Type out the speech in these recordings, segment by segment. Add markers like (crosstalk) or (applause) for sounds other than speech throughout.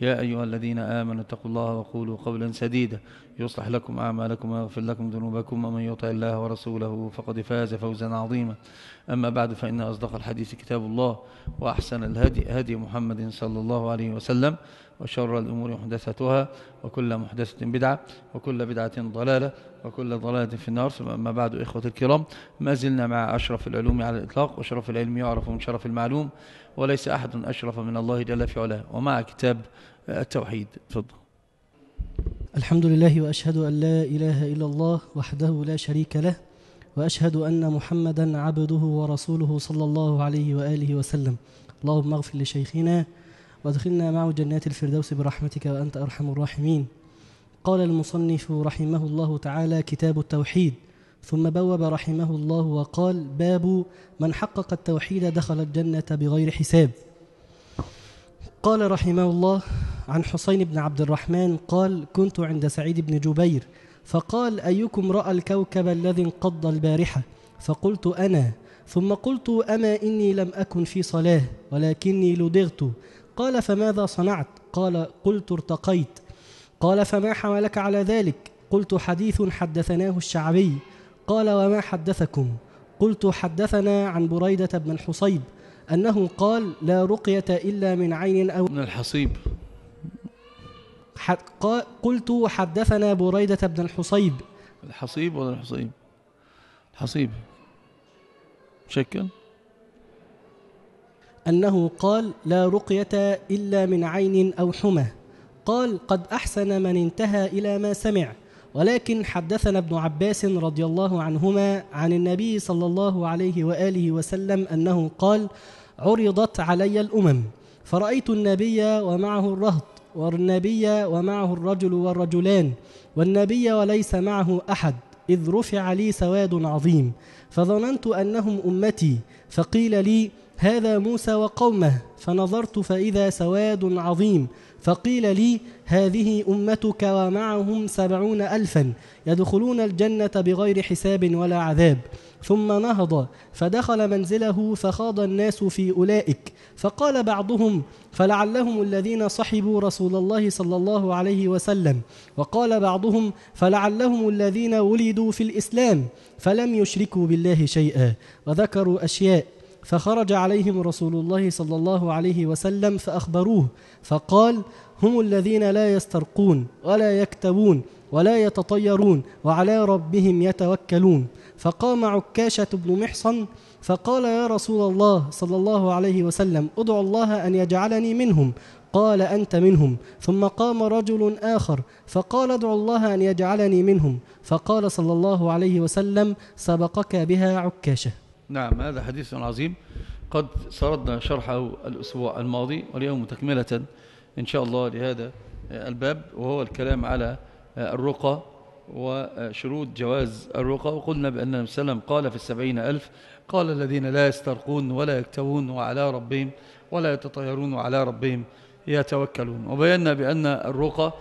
يا أيها الذين آمنوا اتقوا الله وقولوا قولا سديدا يصلح لكم أعمالكم ويغفر لكم ذنوبكم ومن يطع الله ورسوله فقد فاز فوزا عظيما أما بعد فإن أصدق الحديث كتاب الله وأحسن الهدي هدي محمد صلى الله عليه وسلم وشر الأمور محدثتها وكل محدثة بدعة وكل بدعة ضلالة وكل ضلالة في النار ثم أما بعد إخوة الكرام ما زلنا مع أشرف العلوم على الإطلاق وشرف العلم يعرف من شرف المعلوم وليس أحد أشرف من الله جل في علاه ومع كتاب التوحيد تفضل الحمد لله وأشهد أن لا إله إلا الله وحده لا شريك له وأشهد أن محمدا عبده ورسوله صلى الله عليه وآله وسلم اللهم اغفر لشيخنا وادخلنا معه جنات الفردوس برحمتك وأنت أرحم الراحمين قال المصنف رحمه الله تعالى كتاب التوحيد ثم بوب رحمه الله وقال باب من حقق التوحيد دخل الجنة بغير حساب قال رحمه الله عن حسين بن عبد الرحمن قال كنت عند سعيد بن جبير فقال أيكم رأى الكوكب الذي انقض البارحة فقلت أنا ثم قلت أما إني لم أكن في صلاة ولكني لدغت قال فماذا صنعت قال قلت ارتقيت قال فما حملك على ذلك قلت حديث حدثناه الشعبي قال وما حدثكم قلت حدثنا عن بريدة بن الحصيب أنه قال لا رقية إلا من عين أو من الحصيب قلت حدثنا بريدة بن الحصيب الحصيب ولا الحصيب الحصيب شكل أنه قال لا رقية إلا من عين أو حمى قال قد أحسن من انتهى إلى ما سمع ولكن حدثنا ابن عباس رضي الله عنهما عن النبي صلى الله عليه وآله وسلم أنه قال عرضت علي الأمم فرأيت النبي ومعه الرهط والنبي ومعه الرجل والرجلان والنبي وليس معه أحد إذ رفع لي سواد عظيم فظننت أنهم أمتي فقيل لي هذا موسى وقومه فنظرت فإذا سواد عظيم فقيل لي هذه أمتك ومعهم سبعون ألفا يدخلون الجنة بغير حساب ولا عذاب ثم نهض فدخل منزله فخاض الناس في أولئك فقال بعضهم فلعلهم الذين صحبوا رسول الله صلى الله عليه وسلم وقال بعضهم فلعلهم الذين ولدوا في الإسلام فلم يشركوا بالله شيئا وذكروا أشياء فخرج عليهم رسول الله صلى الله عليه وسلم فأخبروه فقال هم الذين لا يسترقون ولا يكتبون ولا يتطيرون وعلى ربهم يتوكلون فقام عكاشة بن محصن فقال يا رسول الله صلى الله عليه وسلم ادعو الله أن يجعلني منهم قال أنت منهم ثم قام رجل آخر فقال ادعو الله أن يجعلني منهم فقال صلى الله عليه وسلم سبقك بها عكاشة نعم هذا حديث عظيم قد سردنا شرحه الأسبوع الماضي واليوم تكملة إن شاء الله لهذا الباب وهو الكلام على الرقى وشروط جواز الرقى وقلنا بأن النبي صلى الله عليه وسلم قال في السبعين ألف قال الذين لا يسترقون ولا يكتوون وعلى ربهم ولا يتطيرون وعلى ربهم يتوكلون وبينا بأن الرقى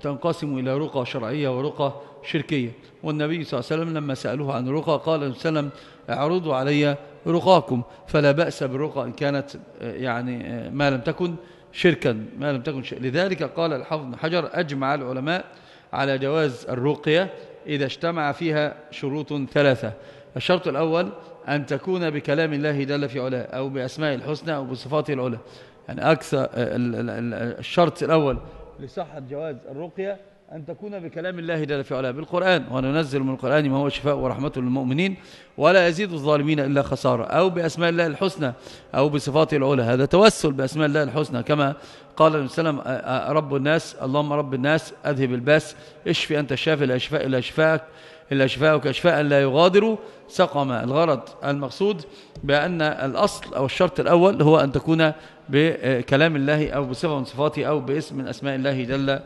تنقسم إلى رقى شرعية ورقى شركية والنبي صلى الله عليه وسلم لما سألوه عن الرقى قال صلى الله عليه وسلم اعرضوا علي رقاكم فلا بأس بالرقى إن كانت آه، يعني آه، ما لم تكن شركا ما لم تكن شركا لذلك قال الحافظ حجر أجمع العلماء على جواز الرقية إذا اجتمع فيها شروط ثلاثة الشرط الأول أن تكون بكلام الله جل في علاه أو بأسماء الحسنى أو بصفاته العلى يعني أكثر آه، الشرط الأول لصحة جواز الرقية أن تكون بكلام الله جل في علاه بالقرآن وننزل من القرآن ما هو شفاء ورحمة للمؤمنين ولا يزيد الظالمين إلا خسارة أو بأسماء الله الحسنى أو بصفاته العلى هذا توسل بأسماء الله الحسنى كما قال النبي صلى الله عليه وسلم رب الناس اللهم رب الناس أذهب الباس اشفي أنت الشافي لا شفاء إلا شفاءك إلا شفاءك شفاء لا يغادر سقما الغرض المقصود بأن الأصل أو الشرط الأول هو أن تكون بكلام الله أو بصفة من صفاته أو باسم من أسماء الله جل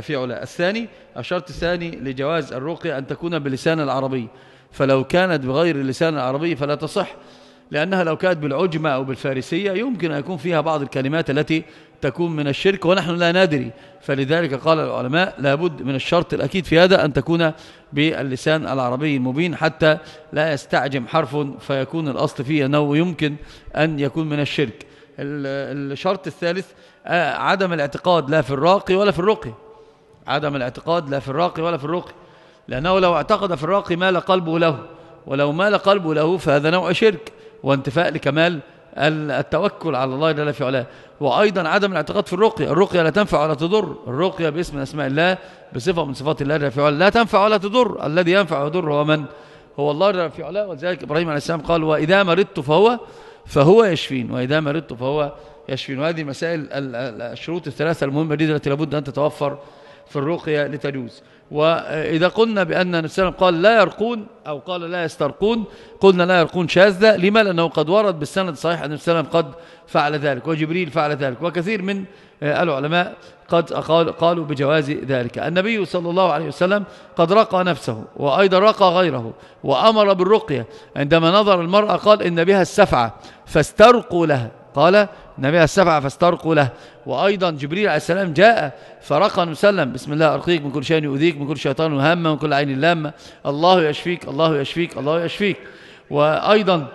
في علا الثاني الشرط الثاني لجواز الرقية أن تكون بلسان العربي فلو كانت بغير اللسان العربي فلا تصح لأنها لو كانت بالعجمة أو بالفارسية يمكن أن يكون فيها بعض الكلمات التي تكون من الشرك ونحن لا ندري فلذلك قال العلماء لابد من الشرط الأكيد في هذا أن تكون باللسان العربي المبين حتى لا يستعجم حرف فيكون الأصل فيه أنه يمكن أن يكون من الشرك الشرط الثالث آه، عدم الاعتقاد لا في الراقي ولا في الرقي عدم الاعتقاد لا في الراقي ولا في الرقي لأنه لو اعتقد في الراقي مال قلبه له ولو مال قلبه له فهذا نوع شرك وانتفاء لكمال التوكل على الله جل في علاه وايضا عدم الاعتقاد في الرقيه الرقيه لا تنفع ولا تضر الرقيه باسم من اسماء الله بصفه من صفات الله جل في علاه لا تنفع ولا تضر الذي ينفع ويضر هو من هو الله جل في علاه ولذلك ابراهيم عليه السلام قال واذا مرضت فهو فهو يشفين واذا مرضت فهو يشفين وهذه مسائل الشروط الثلاثه المهمه جدا التي لابد ان تتوفر في الرقية لتجوز وإذا قلنا بأن النبي صلى الله عليه وسلم قال لا يرقون أو قال لا يسترقون قلنا لا يرقون شاذة لما لأنه قد ورد بالسند صحيح أن النبي صلى الله عليه وسلم قد فعل ذلك وجبريل فعل ذلك وكثير من آه، العلماء قد قالوا بجواز ذلك النبي صلى الله عليه وسلم قد رقى نفسه وأيضا رقى غيره وأمر بالرقية عندما نظر المرأة قال إن بها السفعة فاسترقوا لها قال النبي السبعة فاسترقوا له وأيضا جبريل عليه السلام جاء فرقى وسلم بسم الله أرقيك من كل شيء يؤذيك من كل شيطان وهمة من كل عين لامة الله يشفيك الله يشفيك الله يشفيك وأيضا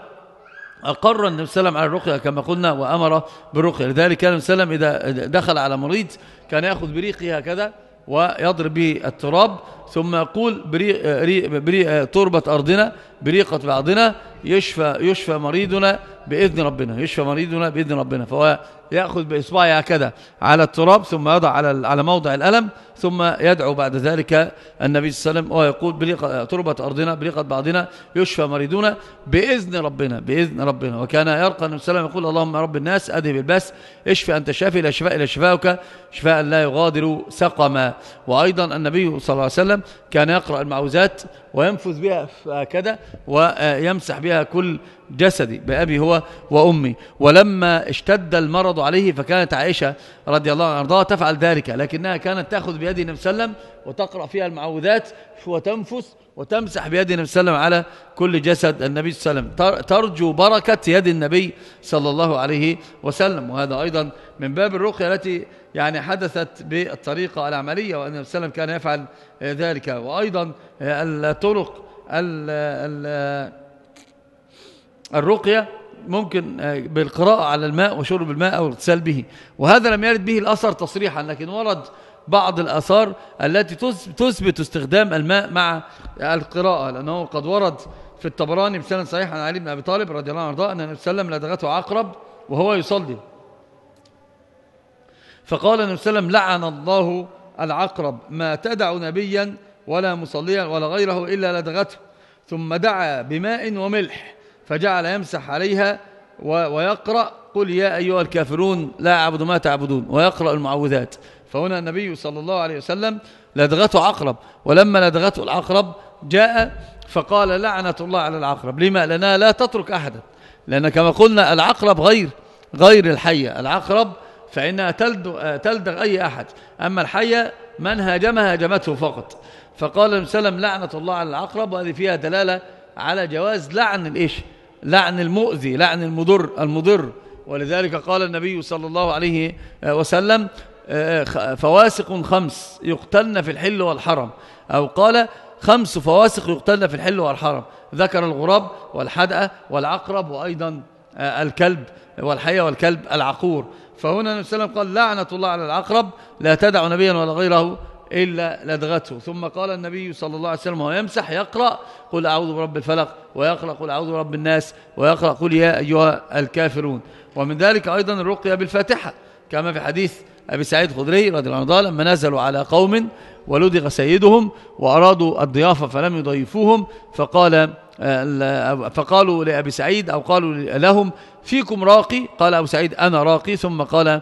أقر النبي صلى الله عليه وسلم على الرقية كما قلنا وأمر بالرقية لذلك كان النبي صلى الله عليه وسلم إذا دخل على مريض كان يأخذ بريقه هكذا ويضرب به التراب ثم يقول بريق بري تربة أرضنا بريقة بعضنا يشفى, يشفى مريضنا بإذن ربنا يشفى مريضنا بإذن ربنا فهو يأخذ بإصبعه هكذا على التراب ثم يضع على على موضع الألم ثم يدعو بعد ذلك النبي صلى الله عليه وسلم ويقول بريقة تربة أرضنا بريقة بعضنا يشفى مريضنا بإذن ربنا بإذن ربنا وكان يرقى النبي صلى الله عليه وسلم يقول اللهم رب الناس أذهب البس اشفى أنت شافي لا شفاء إلا شفاءك شفاء لا يغادر سقما وأيضا النبي صلى الله عليه وسلم وسلم كان يقرأ المعوذات وينفذ بها هكذا ويمسح بها كل جسدي بأبي هو وأمي ولما اشتد المرض عليه فكانت عائشة رضي الله عنها تفعل ذلك لكنها كانت تأخذ بيد النبي صلى الله عليه وسلم وتقرأ فيها المعوذات وتنفث وتمسح بيد النبي صلى الله عليه وسلم على كل جسد النبي صلى الله عليه وسلم ترجو بركة يد النبي صلى الله عليه وسلم وهذا أيضا من باب الرقية التي يعني حدثت بالطريقة العملية وأن النبي صلى الله عليه وسلم كان يفعل ذلك وأيضا الطرق الرقية ممكن بالقراءة على الماء وشرب الماء أو الاغتسال به وهذا لم يرد به الأثر تصريحا لكن ورد بعض الآثار التي تثبت استخدام الماء مع القراءة لأنه قد ورد في الطبراني بسنة صحيح عن علي بن أبي طالب رضي الله عنه أن النبي صلى الله عليه وسلم لدغته عقرب وهو يصلي فقال النبي صلى الله عليه وسلم لعن الله العقرب ما تدع نبيا ولا مصليا ولا غيره إلا لدغته ثم دعا بماء وملح فجعل يمسح عليها ويقرأ قل يا أيها الكافرون لا أعبد ما تعبدون ويقرأ المعوذات فهنا النبي صلى الله عليه وسلم لدغته عقرب ولما لدغته العقرب جاء فقال لعنة الله على العقرب لما لنا لا تترك أحدا لأن كما قلنا العقرب غير غير الحية العقرب فإنها تلدغ أي أحد أما الحية من هاجمها هاجمته فقط فقال النبي صلى الله عليه وسلم لعنة الله على العقرب وهذه فيها دلالة على جواز لعن الإيش لعن المؤذي لعن المضر المضر ولذلك قال النبي صلى الله عليه آه، وسلم آه، فواسق خمس يقتلن في الحل والحرم أو قال خمس فواسق يقتلن في الحل والحرم ذكر الغراب والحدأة والعقرب وأيضا آه، الكلب والحية والكلب العقور فهنا النبي صلى الله عليه وسلم قال لعنة الله على العقرب لا تدع نبيا ولا غيره إلا لدغته ثم قال النبي صلى الله عليه وسلم وهو يمسح يقرأ قل أعوذ برب الفلق ويقرأ قل أعوذ برب الناس ويقرأ قل يا أيها الكافرون ومن ذلك أيضا الرقية بالفاتحة كما في حديث أبي سعيد الخدري رضي الله عنه لما نزلوا على قوم ولدغ سيدهم وأرادوا الضيافة فلم يضيفوهم فقال آه، فقالوا لأبي سعيد أو قالوا لهم فيكم راقي قال أبو سعيد أنا راقي ثم قال آه،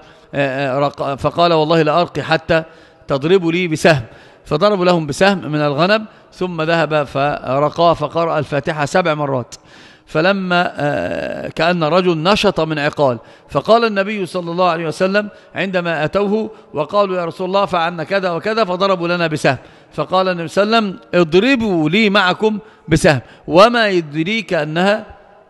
آه، فقال والله لا أرقي حتى تضربوا لي بسهم فضربوا لهم بسهم من الغنم ثم ذهب فرقاه فقرأ الفاتحة سبع مرات فلما آه، كأن رجل نشط من عقال فقال النبي صلى الله عليه وسلم عندما أتوه وقالوا يا رسول الله فعلنا كذا وكذا فضربوا لنا بسهم فقال النبي صلى الله عليه وسلم اضربوا لي معكم بسهم وما يدريك أنها,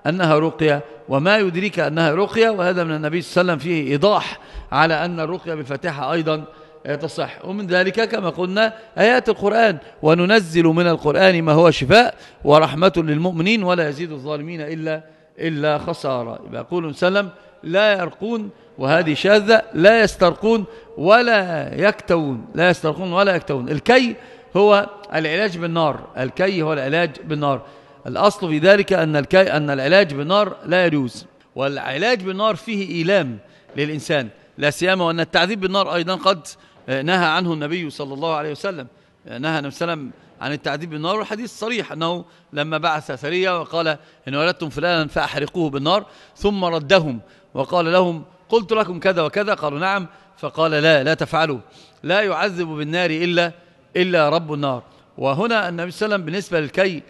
أنها رقية وما يدريك أنها رقية وهذا من النبي صلى الله عليه وسلم فيه إيضاح على أن الرقية بالفاتحة أيضا آه، تصح ومن ذلك كما قلنا آيات القرآن وننزل من القرآن ما هو شفاء ورحمة للمؤمنين ولا يزيد الظالمين إلا, إلا خسارة يبقى يقول سلم لا يرقون وهذه شاذة لا يسترقون ولا يكتوون لا يسترقون ولا يكتوون الكي هو العلاج بالنار الكي هو العلاج بالنار الأصل في ذلك أن, الكي أن العلاج بالنار لا يجوز والعلاج بالنار فيه إيلام للإنسان لا سيما وأن التعذيب بالنار أيضا قد آه، نهى عنه النبي صلى الله عليه وسلم آه، نهى النبي صلى الله عليه وسلم عن التعذيب بالنار والحديث صريح أنه لما بعث سرية وقال إن ولدتم فلانا فأحرقوه بالنار ثم ردهم وقال لهم قلت لكم كذا وكذا قالوا نعم فقال لا لا تفعلوا لا يعذب بالنار إلا, إلا رب النار وهنا النبي صلى الله عليه وسلم بالنسبة للكي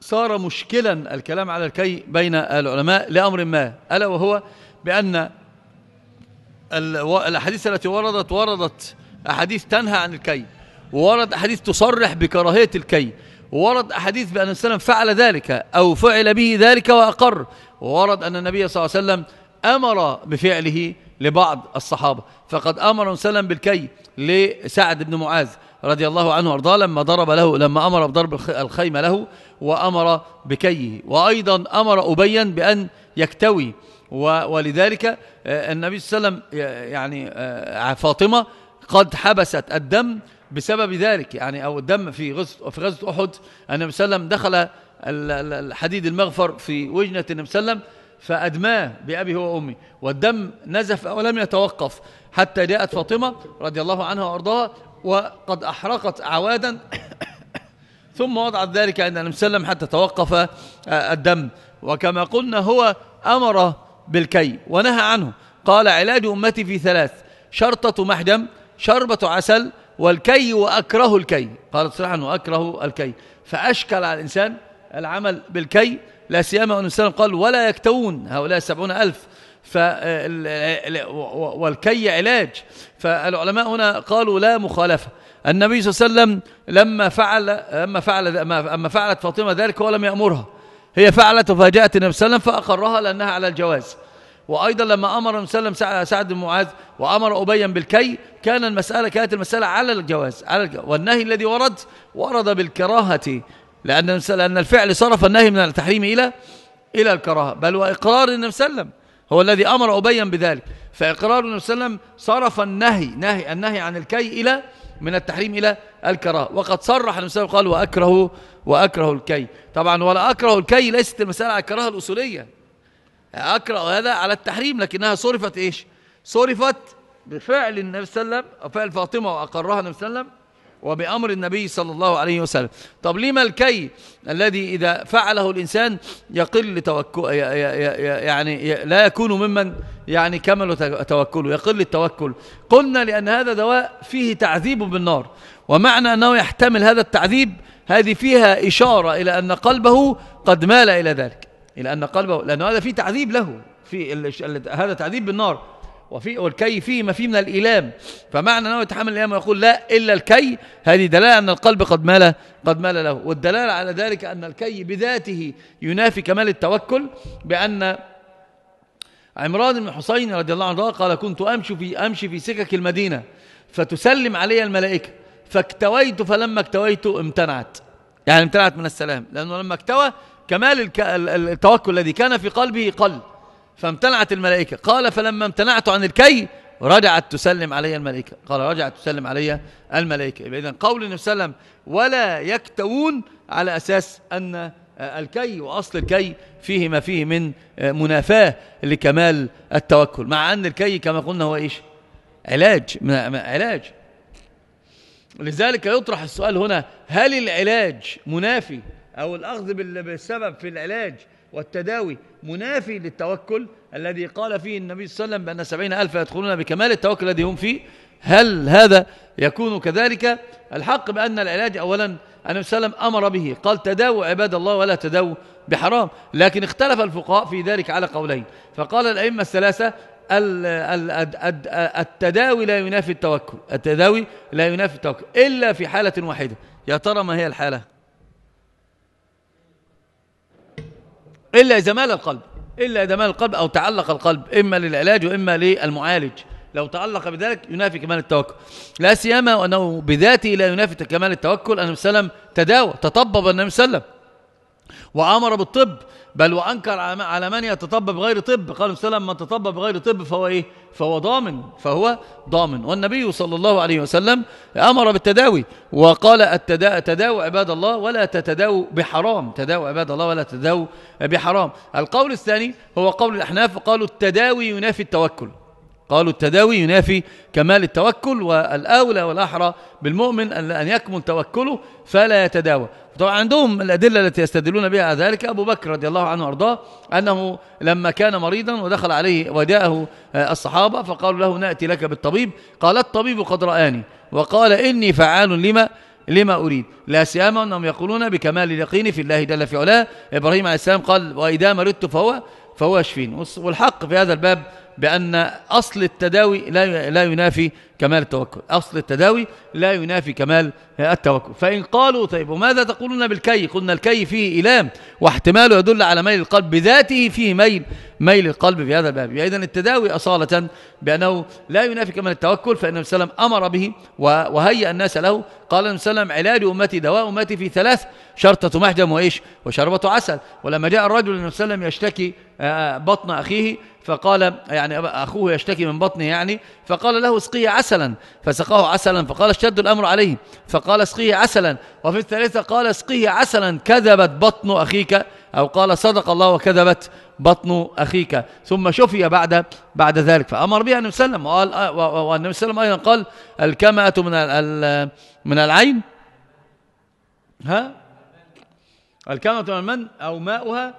صار مشكلا الكلام على الكي بين العلماء لأمر ما ألا وهو بأن الأحاديث التي وردت وردت أحاديث تنهى عن الكي وورد أحاديث تصرح بكراهية الكي وورد أحاديث بأن السلام فعل ذلك أو فعل به ذلك وأقر وورد أن النبي صلى الله عليه وسلم أمر بفعله لبعض الصحابة فقد أمر سلم بالكي لسعد بن معاذ رضي الله عنه وارضاه لما ضرب له لما امر بضرب الخيمه له وامر بكيه وايضا امر ابيا بان يكتوي ولذلك آه، النبي صلى الله عليه وسلم يعني آه، فاطمه قد حبست الدم بسبب ذلك يعني او الدم في غزوه في غزوه احد النبي صلى الله عليه وسلم دخل الحديد المغفر في وجنه النبي صلى الله عليه وسلم فأدماه بأبي وأمي والدم نزف ولم يتوقف حتى جاءت فاطمة رضي الله عنها وأرضاها وقد أحرقت أعوادا ثم وضعت ذلك عند النبي صلى حتى توقف آه، الدم وكما قلنا هو أمر بالكي ونهى عنه قال علاج أمتي في ثلاث شرطة محجم شربة عسل والكي وأكره الكي قال صراحة وأكره الكي فأشكل على الإنسان العمل بالكي لا سيما أن قال ولا يكتوون هؤلاء سبعون ألف والكي علاج فالعلماء هنا قالوا لا مخالفة النبي صلى الله عليه وسلم لما فعل لما فعل أما فعلت فاطمة ذلك ولم يأمرها هي فعلت وفاجأت النبي صلى الله عليه وسلم فأقرها لأنها على الجواز وأيضا لما أمر مسلم سعد بن معاذ وأمر ابي بالكي كان المسألة كانت المسألة على الجواز على الجواز والنهي الذي ورد ورد بالكراهة لأن لأن الفعل صرف النهي من التحريم إلى إلى الكراهة بل وإقرار النبي صلى الله عليه وسلم هو الذي أمر أبيا بذلك فإقرار النبي صلى الله عليه وسلم صرف النهي نهي النهي عن الكي إلى من التحريم إلى الكراهه وقد صرح النبي صلى الله عليه وسلم قال وأكره, وأكره الكي طبعا ولا أكره الكي ليست المسألة على الكراهه الأصولية أكره هذا على التحريم لكنها صرفت إيش صرفت بفعل النبي صلى الله عليه وسلم فعل فاطمة وأقرها النبي صلى الله عليه وسلم وبأمر النبي صلى الله عليه وسلم طب لما الكي الذي إذا فعله الإنسان يقل توكل يعني لا يكون ممن يعني كمل توكله يقل التوكل قلنا لأن هذا دواء فيه تعذيب بالنار ومعنى أنه يحتمل هذا التعذيب هذه فيها إشارة إلى أن قلبه قد مال إلى ذلك إلى أن قلبه لأن هذا فيه تعذيب له في هذا تعذيب بالنار وفي والكي فيه ما فيه من الإيلام فمعنى أنه يتحمل الإيلام ويقول لا إلا الكي هذه دلالة أن القلب قد مال قد مال له والدلالة على ذلك أن الكي بذاته ينافي كمال التوكل بأن عمران بن حسين رضي الله عنه قال كنت أمشي في, أمشي في سكك المدينة فتسلم علي الملائكة فاكتويت فلما اكتويت امتنعت يعني امتنعت من السلام لأنه لما اكتوى كمال التوكل الذي كان في قلبه قل فامتنعت الملائكة قال فلما امتنعت عن الكي رجعت تسلم علي الملائكة قال رجعت تسلم علي الملائكة إذا إذن قول النبي صلى الله عليه وسلم ولا يكتوون على أساس أن آه، الكي وأصل الكي فيه ما فيه من آه، منافاة لكمال التوكل مع أن الكي كما قلنا هو إيش علاج علاج لذلك يطرح السؤال هنا هل العلاج منافي أو الأخذ بالسبب في العلاج والتداوي منافي للتوكل الذي قال فيه النبي صلى الله عليه وسلم بأن سبعين ألف يدخلون بكمال التوكل الذي هم فيه هل هذا يكون كذلك الحق بأن العلاج أولا النبي صلى الله عليه وسلم أمر به قال تداووا عباد الله ولا تداووا بحرام لكن اختلف الفقهاء في ذلك على قولين فقال الأئمة الثلاثة التداوي لا ينافي التوكل التداوي لا ينافي التوكل إلا في حالة واحدة يا ترى ما هي الحالة إلا إذا مال القلب إلا إذا مال القلب أو تعلق القلب إما للعلاج وإما للمعالج لو تعلق بذلك ينافي كمال التوكل لا سيما وأنه بذاته لا ينافي كمال التوكل النبي صلى الله عليه وسلم تداوى تطبب النبي صلى الله عليه وسلم وأمر بالطب بل وأنكر على من يتطبب بغير طب قال صلى الله عليه وسلم من تطبب بغير طب فهو إيه فهو ضامن فهو ضامن والنبي صلى الله عليه وسلم أمر بالتداوي وقال التدا... تداوى عباد الله ولا تتداووا بحرام تداوى عباد الله ولا تتداووا بحرام القول الثاني هو قول الأحناف قالوا التداوي ينافي التوكل قالوا التداوي ينافي كمال التوكل والأولى والأحرى بالمؤمن أن يكمل توكله فلا يتداوى طبعا عندهم الأدلة التي يستدلون بها على ذلك أبو بكر رضي الله عنه وأرضاه أنه لما كان مريضا ودخل عليه وجاءه آه، الصحابة فقالوا له نأتي لك بالطبيب قال الطبيب قد رآني وقال إني فعال لما لما أريد لا سيما أنهم يقولون بكمال اليقين في الله جل في علاه إبراهيم عليه السلام قال وإذا مردت فهو فهو يشفين والحق في هذا الباب بأن أصل التداوي لا ينافي كمال التوكل أصل التداوي لا ينافي كمال التوكل فإن قالوا طيب وماذا تقولون بالكي قلنا الكي فيه إلام واحتماله يدل على ميل القلب بذاته فيه ميل ميل القلب في هذا الباب إذا التداوي أصالة بأنه لا ينافي كمال التوكل فإن النبي صلى الله عليه وسلم أمر به وهيأ الناس له قال النبي صلى الله عليه وسلم علاج أمتي دواء أمتي في ثلاث شرطة محجم وإيش وشربة عسل ولما جاء الرجل النبي صلى الله عليه وسلم يشتكي آه، آه، بطن أخيه فقال يعني أخوه يشتكي من بطنه يعني فقال له اسقيه عسلا فسقاه عسلا فقال اشتد الأمر عليه فقال قال اسقيه عسلا وفي الثالثة قال اسقيه عسلا كذبت بطن أخيك أو قال صدق الله وكذبت بطن أخيك ثم شفي بعد بعد ذلك فأمر بها النبي صلى الله عليه وسلم والنبي صلى الله عليه وسلم أيضا قال الكمأة من من العين ها الكمأة من من أو ماؤها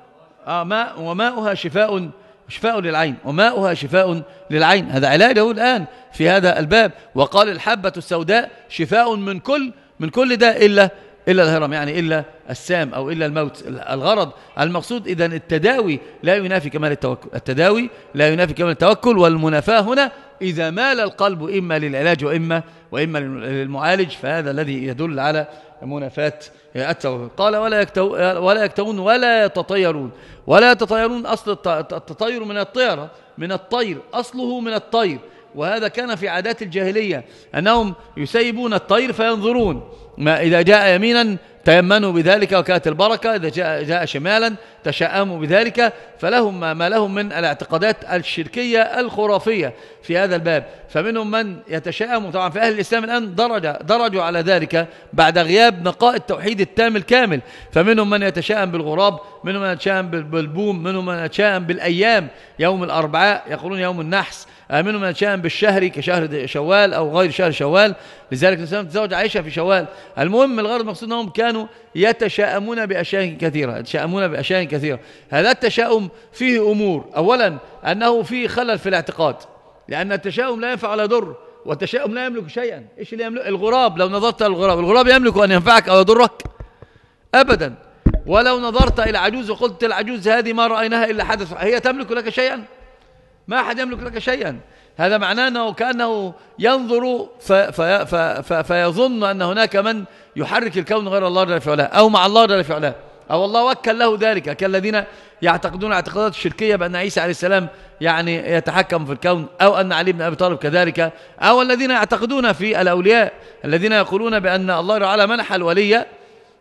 آه ماء وماؤها شفاء شفاء للعين وماؤها شفاء للعين هذا علاجه الآن في هذا الباب وقال الحبة السوداء شفاء من كل من كل ده إلا إلا الهرم يعني إلا السام أو إلا الموت الغرض المقصود إذا التداوي لا ينافي كمال التوكل التداوي لا ينافي كمال التوكل والمنافاة هنا إذا مال القلب إما للعلاج وإما, وإما للمعالج فهذا الذي يدل على منافات التوكل قال ولا, يكتو ولا يكتوون ولا يتطيرون ولا يتطيرون أصل التطير من الطيرة من الطير أصله من الطير وهذا كان في عادات الجاهلية أنهم يسيبون الطير فينظرون ما إذا جاء يمينا تيمنوا بذلك وكانت البركة إذا جاء, جاء شمالا تشأموا بذلك فلهم ما, ما لهم من الاعتقادات الشركية الخرافية في هذا الباب فمنهم من يتشأم طبعا في أهل الإسلام الآن درجة درجوا على ذلك بعد غياب نقاء التوحيد التام الكامل فمنهم من يتشأم بالغراب منهم من يتشأم بالبوم منهم من يتشأم بالأيام يوم الأربعاء يقولون يوم النحس منهم من شاء بالشهر كشهر شوال أو غير شهر شوال لذلك نسلم تزوج عائشة في شوال المهم الغرض المقصود أنهم كانوا يتشاءمون بأشياء كثيرة يتشاءمون بأشياء كثيرة هذا التشاؤم فيه أمور أولا أنه فيه خلل في الاعتقاد لأن التشاؤم لا ينفع ولا يضر والتشاؤم لا يملك شيئا إيش اللي يملك الغراب لو نظرت للغراب الغراب يملك أن ينفعك أو يضرك أبدا ولو نظرت إلى عجوز وقلت العجوز هذه ما رأيناها إلا حدث هي تملك لك شيئا ما أحد يملك لك شيئا هذا معناه أنه كأنه ينظر فيظن أن هناك من يحرك الكون غير الله جل في علاه أو مع الله جل في علاه أو الله وكل له ذلك كالذين يعتقدون اعتقادات الشركية بأن عيسى عليه السلام يعني يتحكم في الكون أو أن علي بن أبي طالب كذلك أو الذين يعتقدون في الأولياء الذين يقولون بأن الله تعالى منح الولي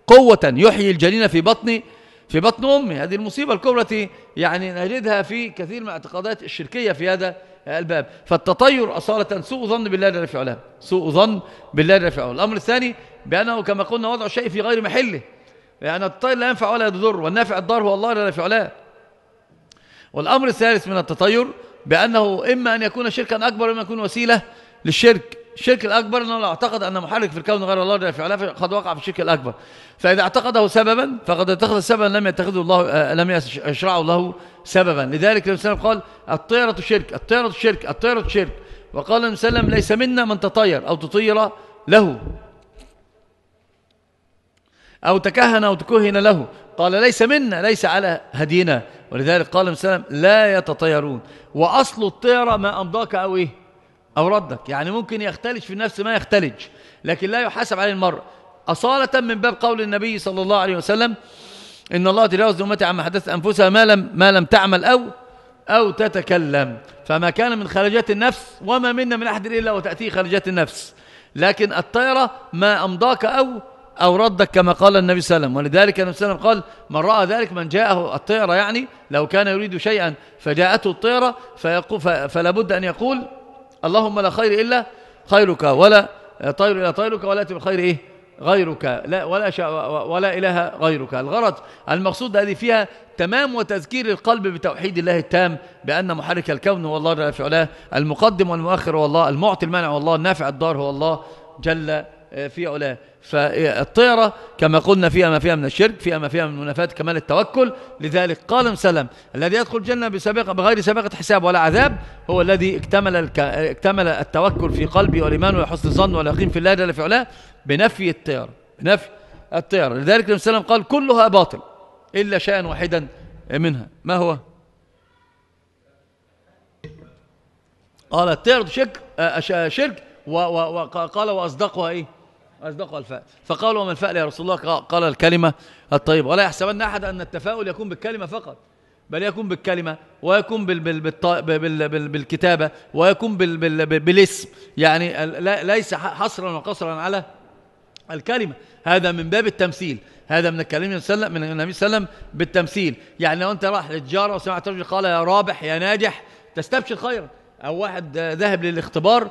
قوة يحيي الجنين في بطن في بطن أمي هذه المصيبة الكبرى التي يعني نجدها في كثير من الاعتقادات الشركية في هذا الباب فالتطير أصالة سوء ظن بالله لا يرفعه سوء ظن بالله لا يرفعه الأمر الثاني بأنه كما قلنا وضع شيء في غير محله يعني التطير لا ينفع ولا يضر والنافع الضار هو الله لا يرفعه والأمر الثالث من التطير بأنه إما أن يكون شركا أكبر وإما يكون وسيلة للشرك الشرك الأكبر أنه لو اعتقد أن محرك في الكون غير الله لا يرفعه لها فقد وقع في الشرك الأكبر فإذا اعتقده سببا فقد اتخذ سببا لم يتخذه الله آه، لم يشرعه الله سببا لذلك النبي صلى الله عليه وسلم قال الطيرة شرك الطيرة شرك الطيرة شرك وقال النبي صلى الله عليه وسلم ليس منا من تطير أو تطير له أو تكهن أو تكهن له قال ليس منا ليس على هدينا ولذلك قال النبي صلى الله عليه وسلم لا يتطيرون وأصل الطيرة ما أمضاك أو إيه أو ردك يعني ممكن يختلج في النفس ما يختلج لكن لا يحاسب عليه المرء أصالة من باب قول النبي صلى الله عليه وسلم إن الله تجاوز لأمتي عما حدثت أنفسها ما لم, ما لم تعمل أو أو تتكلم فما كان من خارجات النفس وما منا من أحد إلا وتأتيه خارجات النفس لكن الطيرة ما أمضاك أو أو ردك كما قال النبي صلى الله عليه وسلم ولذلك النبي صلى الله عليه وسلم قال من رأى ذلك من جاءه الطيرة يعني لو كان يريد شيئا فجاءته الطيرة فلا بد أن يقول اللهم لا خير إلا خيرك ولا طير إلا طيرك ولا تبقى خير إيه غيرك لا ولا ولا اله غيرك الغرض المقصود هذه فيها تمام وتذكير القلب بتوحيد الله التام بأن محرك الكون هو الله جل في علاه المقدم والمؤخر هو الله المعطي المانع هو الله النافع الدار هو الله جل آه، في علاه فالطيرة كما قلنا فيها ما فيها من الشرك فيها ما فيها من منافات كمال التوكل لذلك قال سلم الذي يدخل الجنة بسابقة بغير سابقة حساب ولا عذاب هو الذي اكتمل, اكتمل التوكل في قلبه والإيمان وحسن الظن واليقين في الله جل في علاه بنفي التيار بنفي التيار لذلك النبي صلى الله عليه وسلم قال كلها باطل إلا شيئا واحدا منها ما هو قال التيار شرك آه، شرك وقال وأصدقها إيه أصدقها الفأل فقال وما الفأل يا رسول الله قال الكلمة الطيبة ولا يحسبن أحد أن التفاؤل يكون بالكلمة فقط بل يكون بالكلمة ويكون بالكتابة ويكون بالاسم يعني ليس حصرا وقصرا على الكلمة هذا من باب التمثيل هذا من الكلمة من النبي صلى الله عليه وسلم بالتمثيل يعني لو أنت راح للجارة وسمعت رجل قال يا رابح يا ناجح تستبشر خيرا أو واحد ذهب للاختبار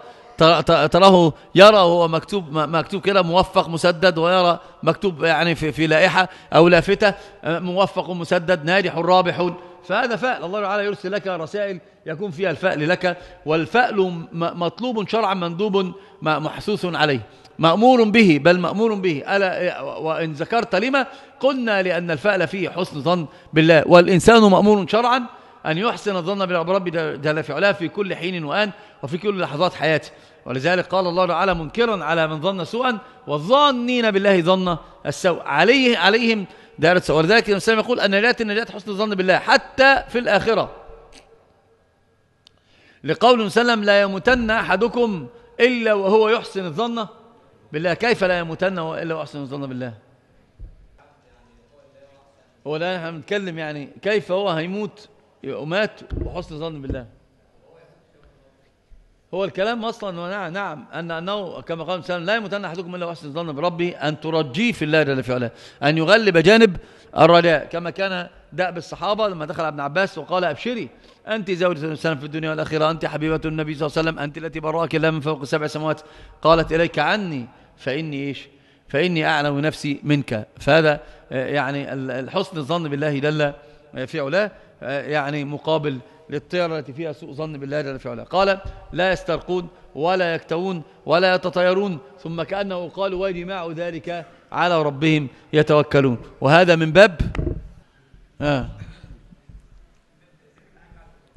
تراه يرى هو مكتوب مكتوب كده موفق مسدد ويرى مكتوب يعني في, في لائحة أو لافتة أه، موفق مسدد ناجح رابح فهذا فأل الله تعالى يرسل لك رسائل يكون فيها الفأل لك والفأل مطلوب شرعا مندوب محسوس عليه مأمور به بل مأمور به ألا وإن ذكرت لما قلنا لأن الفعل فيه حسن ظن بالله والإنسان مأمور شرعا أن يحسن الظن بالرب جل في علاه في كل حين وآن وفي كل لحظات حياته ولذلك قال الله تعالى منكرا على من ظن سوءا والظانين بالله ظن السوء عليه عليهم دائرة سوء ولذلك الإمام يقول أن نجات النجاة حسن الظن بالله حتى في الآخرة لقول سلم لا يمتن أحدكم إلا وهو يحسن الظن بالله كيف لا يموتن إلا وأحسن الظن بالله هو لا احنا بنتكلم يعني كيف هو هيموت ومات وحسن ظن بالله هو الكلام اصلا ونعم نعم ان انه كما قال سلام لا يموتن احدكم الا واحسن الظن بربي ان ترجيه في الله جل في علاه ان يغلب جانب الرجاء كما كان دأب الصحابه لما دخل ابن عباس وقال ابشري أنت زوجة سنة في الدنيا والآخرة أنت حبيبة النبي صلى الله عليه وسلم أنت التي براك الله من فوق سبع سماوات قالت إليك عني فإني إيش فإني أعلم نفسي منك فهذا آه، يعني الحسن الظن بالله دل في علاه آه، يعني مقابل للطيرة التي فيها سوء ظن بالله جل في علاه قال لا يسترقون ولا يكتوون ولا يتطيرون ثم كأنه قال وجماع ذلك على ربهم يتوكلون وهذا من باب آه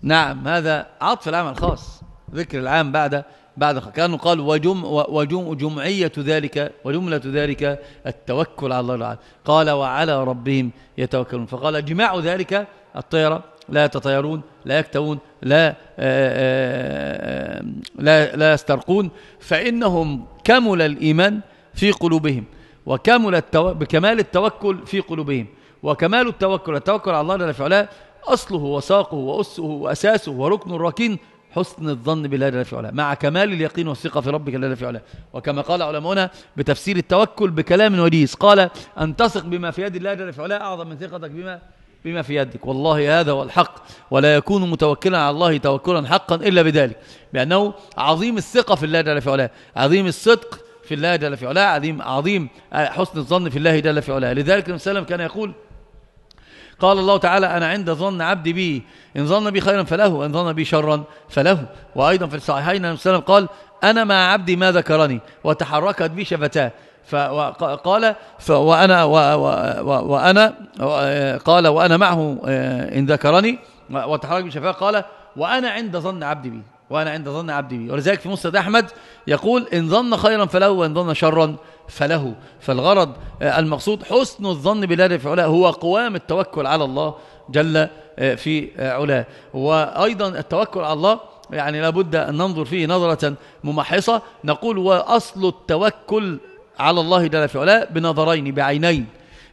نعم هذا عطف العام الخاص ذكر العام بعد بعد كانوا قال وجم وجم جمعية ذلك وجملة ذلك التوكل على الله تعالى قال وعلى ربهم يتوكلون فقال جماع ذلك الطيرة لا يتطيرون لا يكتوون لا آه، آه، آه، لا لا يسترقون فإنهم كمل الإيمان في قلوبهم وكمل التو... بكمال التوكل في قلوبهم وكمال التوكل التوكل على الله جل في أصله وساقه وأسه وأساسه وركن الركين حسن الظن بالله جل في علاه مع كمال اليقين والثقة في ربك لا في علاه وكما قال علماؤنا بتفسير التوكل بكلام وديس قال أن تثق بما في يد الله جل في علاه أعظم من ثقتك بما بما في يدك والله هذا هو الحق ولا يكون متوكلا على الله توكلا حقا إلا بذلك بأنه عظيم الثقة في الله جل في علاه عظيم الصدق في الله جل في علاه عظيم عظيم آه، حسن الظن في الله جل في علاه لذلك النبي صلى الله عليه وسلم كان يقول قال الله تعالى أنا عند ظن عبدي بي إن ظن بي خيرا فله وإن ظن بي شرا فله وأيضا في الصحيحين النبي صلى الله عليه وسلم قال أنا مع عبدي ما ذكرني وتحركت بي شفتاه فقال وأنا, وأنا قال وأنا معه آه، إن ذكرني وتحرك بي شفتاه قال وأنا عند ظن عبدي بي وأنا عند ظن عبدي بي ولذلك في مسند أحمد يقول إن ظن خيرا فله وإن ظن شرا فله فالغرض آه، المقصود حسن الظن بالله في علاه هو قوام التوكل على الله جل آه، في آه، علاه وأيضا التوكل على الله يعني لابد أن ننظر فيه نظرة ممحصة نقول وأصل التوكل على الله جل في علاه بنظرين بعينين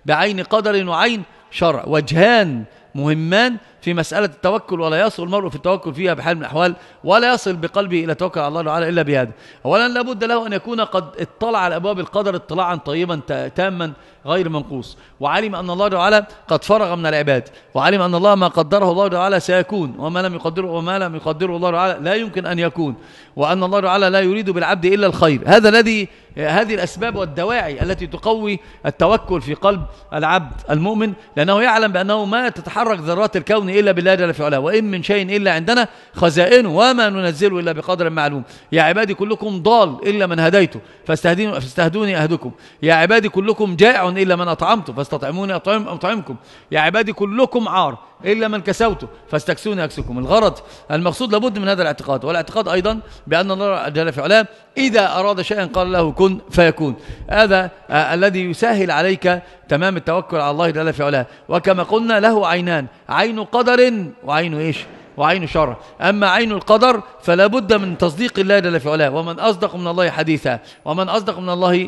بعين قدر وعين شرع وجهان مهمان في مسألة التوكل ولا يصل المرء في التوكل فيها بحال من الأحوال ولا يصل بقلبه إلى توكل على الله تعالى إلا بهذا أولا لابد له أن يكون قد اطلع على أبواب القدر اطلاعا طيبا تاما غير منقوص وعلم أن الله تعالى قد فرغ من العباد وعلم أن الله ما قدره الله تعالى سيكون وما لم يقدره وما لم يقدره الله تعالى لا يمكن أن يكون وأن الله تعالى لا يريد بالعبد إلا الخير هذا الذي هذه الأسباب والدواعي التي تقوي التوكل في قلب العبد المؤمن لأنه يعلم بأنه ما تتحرك ذرات الكون إلا بالله جل في علاه وإن من شيء إلا عندنا خزائنه وما ننزله إلا بقدر معلوم يا عبادي كلكم ضال إلا من هديته فاستهدوني أهدكم يا عبادي كلكم جائع إلا من أطعمته فاستطعموني أطعم أطعمكم يا عبادي كلكم عار إلا من كسوته فاستكسوني أكسكم الغرض المقصود لابد من هذا الاعتقاد والاعتقاد أيضا بأن الله جل في علام إذا أراد شيئا قال له كن فيكون هذا آه، الذي يسهل عليك تمام التوكل على الله جل في علام وكما قلنا له عينان عين قدر وعين إيش وعين شر أما عين القدر فلا بد من تصديق الله جل في علام ومن أصدق من الله حديثا ومن أصدق من الله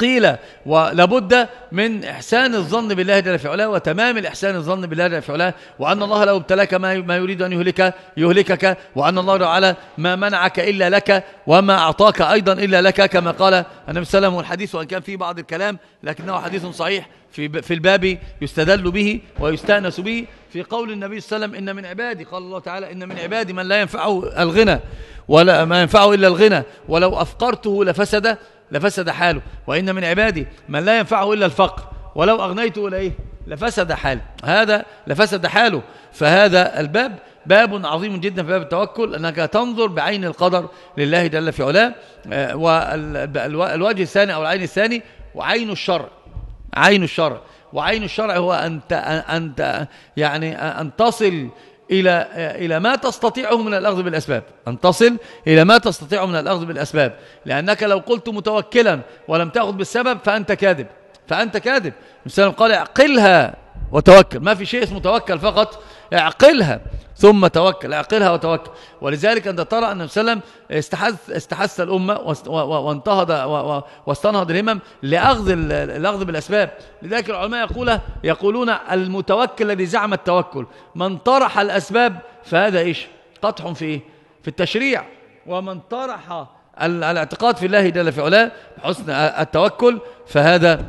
قيل ولابد من إحسان الظن بالله جل في علاه وتمام الإحسان الظن بالله جل في علاه وأن الله لو ابتلاك ما يريد أن يهلك يهلكك وأن الله تعالى ما منعك إلا لك وما أعطاك أيضا إلا لك كما قال النبي صلى الله عليه وسلم الحديث وأن كان فيه بعض الكلام لكنه حديث صحيح في في الباب يستدل به ويستأنس به في قول النبي صلى الله عليه وسلم إن من عبادي قال الله تعالى إن من عبادي من لا ينفعه الغنى ولا ما ينفعه إلا الغنى ولو أفقرته لفسد لفسد حاله وإن من عبادي من لا ينفعه إلا الفقر ولو أغنيته إلى إيه لفسد حاله هذا لفسد حاله فهذا الباب باب عظيم جدا في باب التوكل أنك تنظر بعين القدر لله جل في علاه آه، والوجه الثاني أو العين الثاني وعين الشرع عين الشرع وعين الشرع هو أن أنت يعني أن تصل إلى, إلى ما تستطيعه من الأخذ بالأسباب أن تصل إلى ما تستطيعه من الأخذ بالأسباب لأنك لو قلت متوكلا ولم تأخذ بالسبب فأنت كاذب فأنت كاذب قال قلها وتوكل ما في شيء اسمه توكل فقط اعقلها ثم توكل اعقلها وتوكل ولذلك انت ترى ان وسلم استحث استحث الامه وانتهض واستنهض الهمم لاخذ الاخذ بالاسباب لذلك العلماء يقول يقولون المتوكل الذي زعم التوكل من طرح الاسباب فهذا ايش قطح في ايه في التشريع ومن طرح الاعتقاد في الله جل في علاه حسن التوكل فهذا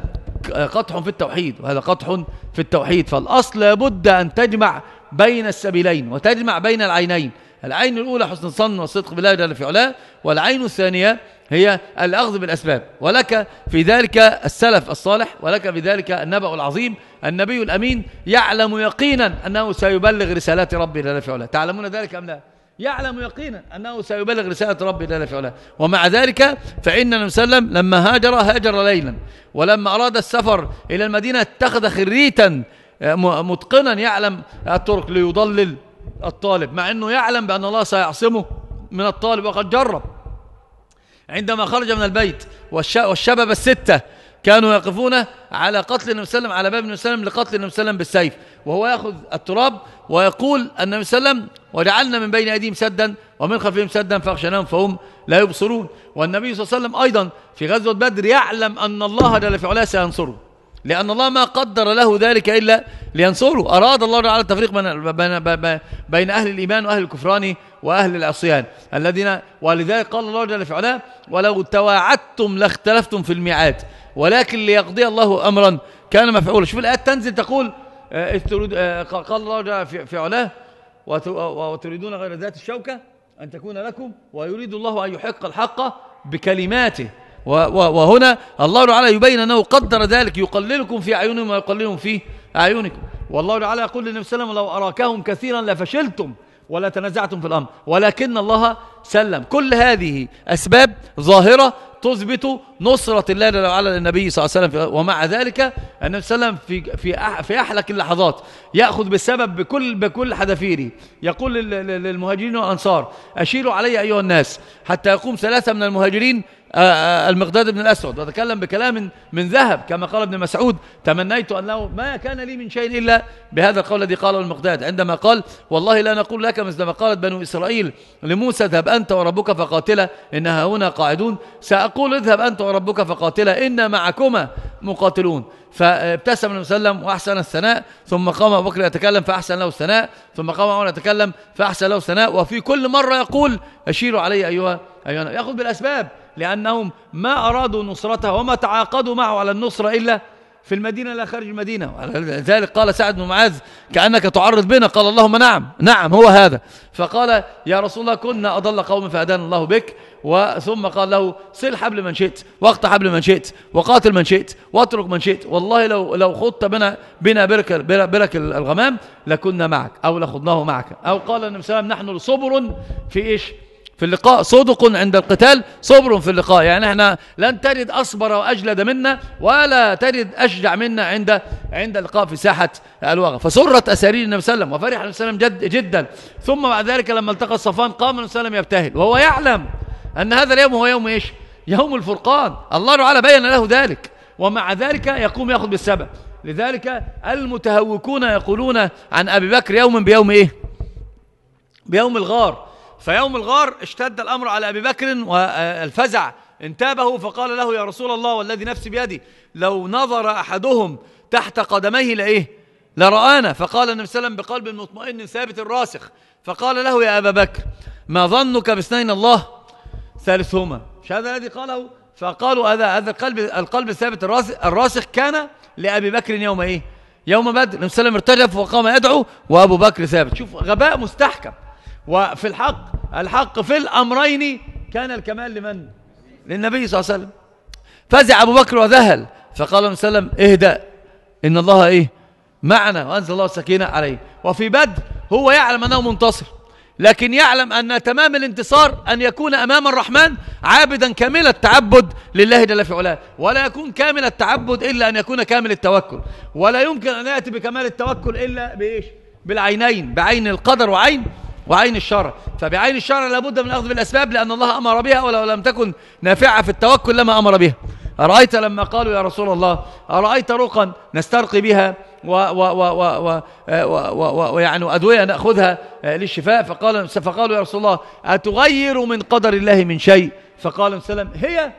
قطح في التوحيد وهذا قطح في التوحيد فالأصل لابد أن تجمع بين السبيلين وتجمع بين العينين العين الأولى حسن الظن والصدق بالله جل في علاه والعين الثانية هي الأخذ بالأسباب ولك في ذلك السلف الصالح ولك في ذلك النبأ العظيم النبي الأمين يعلم يقينا أنه سيبلغ رسالات ربه جل في علاه تعلمون ذلك أم لا؟ يعلم يقينا أنه سيبلغ رسالة ربي لا فعلها ومع ذلك فإن النبي صلى الله عليه وسلم لما هاجر هاجر ليلا ولما أراد السفر إلى المدينة اتخذ خريتا آه، متقنا يعلم الطرق ليضلل الطالب مع أنه يعلم بأن الله سيعصمه من الطالب وقد جرب عندما خرج من البيت والشباب الستة كانوا يقفون على قتل النبي صلى الله عليه وسلم على باب النبي صلى الله عليه وسلم لقتل النبي صلى الله عليه وسلم بالسيف وهو ياخذ التراب ويقول النبي صلى الله عليه وسلم وجعلنا من بين ايديهم سدا ومن خلفهم سدا فاخشناهم فهم لا يبصرون والنبي صلى الله عليه وسلم ايضا في غزوه بدر يعلم ان الله جل في علاه سينصره لأن الله ما قدر له ذلك إلا لينصره أراد الله تعالى التفريق بين, بين أهل الإيمان وأهل الكفران وأهل العصيان الذين ولذلك قال الله جل في علاه ولو تواعدتم لاختلفتم في الميعاد ولكن ليقضي الله أمرا كان مفعولا شوف الآيات تنزل تقول آه، آه، قال الله في علاه وتريدون غير ذات الشوكة أن تكون لكم ويريد الله أن يحق الحق بكلماته وهنا الله تعالى يبين أنه قدر ذلك يقللكم في أعينهم ويقللهم في أعينكم والله تعالى يقول للنبي صلى الله عليه وسلم لو أراكهم كثيرا لفشلتم ولا تنازعتم في الأمر ولكن الله سلم كل هذه أسباب ظاهرة تثبت نصرة الله جل وعلا للنبي صلى الله عليه وسلم ومع ذلك النبي صلى الله عليه وسلم في في في احلك اللحظات ياخذ بالسبب بكل بكل حذافيره يقول للمهاجرين والانصار اشيروا علي ايها الناس حتى يقوم ثلاثه من المهاجرين آه، آه، المقداد بن الأسود وتكلم بكلام من ذهب كما قال ابن مسعود تمنيت أنه ما كان لي من شيء إلا بهذا القول الذي قاله المقداد عندما قال والله لا نقول لك مثل ما قالت بنو إسرائيل لموسى اذهب أنت وربك فقاتلا إنها هنا قاعدون سأقول اذهب أنت وربك فقاتلا إن معكما مقاتلون فابتسم النبي صلى الله عليه وسلم واحسن الثناء ثم قام ابو بكر يتكلم فاحسن له الثناء ثم قام عمر يتكلم فاحسن له الثناء وفي كل مره يقول اشيروا علي ايها ايها ياخذ بالاسباب لأنهم ما أرادوا نصرته وما تعاقدوا معه على النصرة إلا في المدينة لا خارج المدينة ذلك قال سعد بن معاذ كأنك تعرض بنا قال اللهم نعم نعم هو هذا فقال يا رسول الله كنا أضل قوم فهدانا الله بك وثم قال له صل حبل من شئت واقطع حبل من شئت وقاتل من شئت واترك من شئت والله لو لو خضت بنا بنا برك برك الغمام لكنا معك أو لخضناه معك أو قال النبي صلى الله عليه وسلم نحن صبر في إيش في اللقاء صدق عند القتال صبر في اللقاء يعني احنا لن تجد أصبر وأجلد منا ولا تجد أشجع منا عند عند اللقاء في ساحة الوغى فسرت أسارير النبي صلى الله عليه وسلم وفرح النبي صلى الله عليه وسلم جد جدا ثم بعد ذلك لما التقى الصفان قام النبي صلى الله عليه وسلم يبتهل وهو يعلم أن هذا اليوم هو يوم إيش يوم الفرقان الله تعالى بين له ذلك ومع ذلك يقوم يأخذ بالسبع لذلك المتهوكون يقولون عن أبي بكر يوما بيوم إيه بيوم الغار فيوم الغار اشتد الأمر على أبي بكر والفزع انتابه فقال له يا رسول الله والذي نفسي بيدي لو نظر أحدهم تحت قدميه لإيه لرآنا فقال النبي صلى الله عليه وسلم بقلب مطمئن ثابت راسخ فقال له يا أبا بكر ما ظنك باثنين الله ثالثهما مش هذا الذي قاله فقالوا هذا هذا القلب القلب الثابت الراسخ كان لأبي بكر يوم إيه يوم بدر النبي صلى الله عليه وسلم ارتجف وقام يدعو وأبو بكر ثابت شوف غباء مستحكم وفي الحق الحق في الأمرين كان الكمال لمن؟ للنبي صلى الله عليه وسلم فزع أبو بكر وذهل فقال النبي صلى الله عليه وسلم اهدأ إن الله إيه؟ معنا وأنزل الله السكينة عليه وفي بدر هو يعلم أنه منتصر لكن يعلم أن تمام الانتصار أن يكون أمام الرحمن عابدا كامل التعبد لله جل في علاه ولا يكون كامل التعبد إلا أن يكون كامل التوكل ولا يمكن أن يأتي بكمال التوكل إلا بإيش؟ بالعينين بعين القدر وعين وعين الشرع فبعين الشرع لابد من أخذ بالأسباب لأن الله أمر بها ولو لم تكن نافعة في التوكل لما أمر بها أرأيت لما قالوا يا رسول الله أرأيت رقا نسترقي بها و و و و و ويعني أدوية نأخذها آه، للشفاء فقال فقالوا يا رسول الله أتغير من قدر الله من شيء فقال سلم هي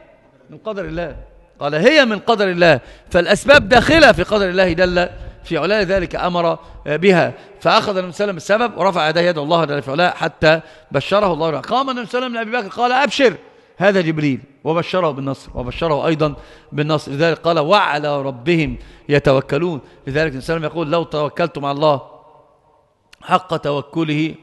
من قدر الله قال هي من قدر الله فالأسباب داخلة في قدر الله دل في علاء ذلك أمر آه، بها فأخذ النبي صلى الله عليه وسلم السبب ورفع يديه يد الله جل في علاء حتى بشره الله قام النبي صلى الله عليه وسلم لأبي بكر قال أبشر هذا جبريل وبشره بالنصر وبشره أيضا بالنصر لذلك قال وعلى ربهم يتوكلون لذلك النبي صلى الله عليه وسلم يقول لو توكلتم على الله حق توكله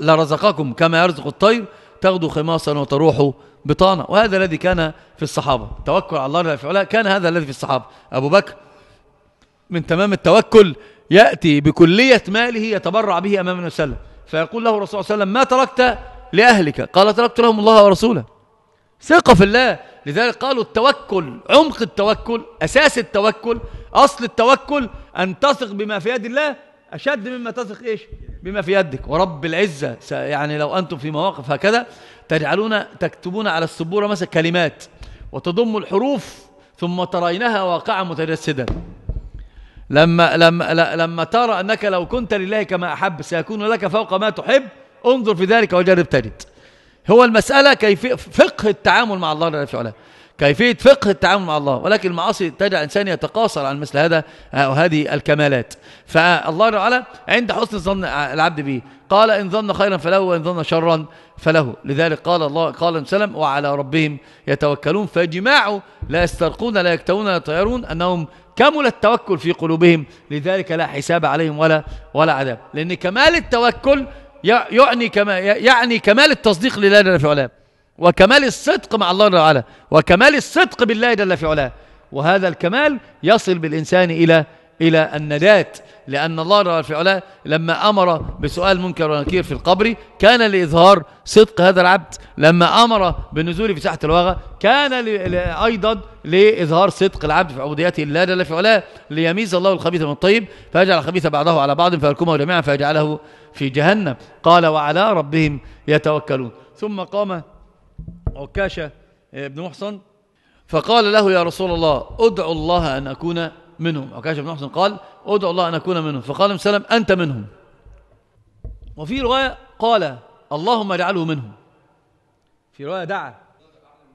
لرزقكم كما يرزق الطير تغدو خماصا وتروح بطانة وهذا الذي كان في الصحابة توكل على الله كان هذا الذي في الصحابة أبو بكر من تمام التوكل يأتي بكلية ماله يتبرع به أمام وسلم فيقول له الرسول صلى الله عليه وسلم ما تركت لأهلك قال تركت لهم الله ورسوله ثقة في الله لذلك قالوا التوكل عمق التوكل أساس التوكل أصل التوكل أن تثق بما في يد الله أشد مما تثق إيش بما في يدك ورب العزة يعني لو أنتم في مواقف هكذا تجعلون تكتبون على السبورة مثلا كلمات وتضم الحروف ثم ترينها واقعة متجسدة لما لما لما ترى انك لو كنت لله كما احب سيكون لك فوق ما تحب انظر في ذلك وجرب تجد هو المساله كيفيه فقه التعامل مع الله جل في كيفيه فقه التعامل مع الله ولكن المعاصي تجعل الانسان يتقاصر عن مثل هذا آه، هذه الكمالات فالله تعالى عند حسن ظن آه، العبد به قال ان ظن خيرا فله وان ظن شرا فله لذلك قال الله قال سلم وعلى ربهم يتوكلون فاجماعوا لا يسترقون لا يكتوون لا يطيرون انهم كمل التوكل في قلوبهم لذلك لا حساب عليهم ولا ولا عذاب لأن كمال التوكل يعني كما يعني كمال التصديق لله جل في علاه وكمال الصدق مع الله جل وعلا وكمال الصدق بالله جل في علاه وهذا الكمال يصل بالإنسان إلى إلى الندات لأن الله في علاه لما أمر بسؤال منكر ونكير في القبر كان لإظهار صدق هذا العبد لما أمر بالنزول في ساحة الواغة كان أيضا لإظهار صدق العبد في عبوديته الله جل في علاه ليميز الله الخبيث من الطيب فيجعل الخبيث بعضه على بعض فيركمه جميعا فيجعله في جهنم قال وعلى ربهم يتوكلون ثم قام عكاشة بن محصن فقال له يا رسول الله ادعو الله أن أكون منهم عكاشة بن محسن قال ادعو الله أن أكون منهم فقال النبي صلى الله عليه وسلم أنت منهم وفي رواية قال اللهم اجعله منهم في رواية دعا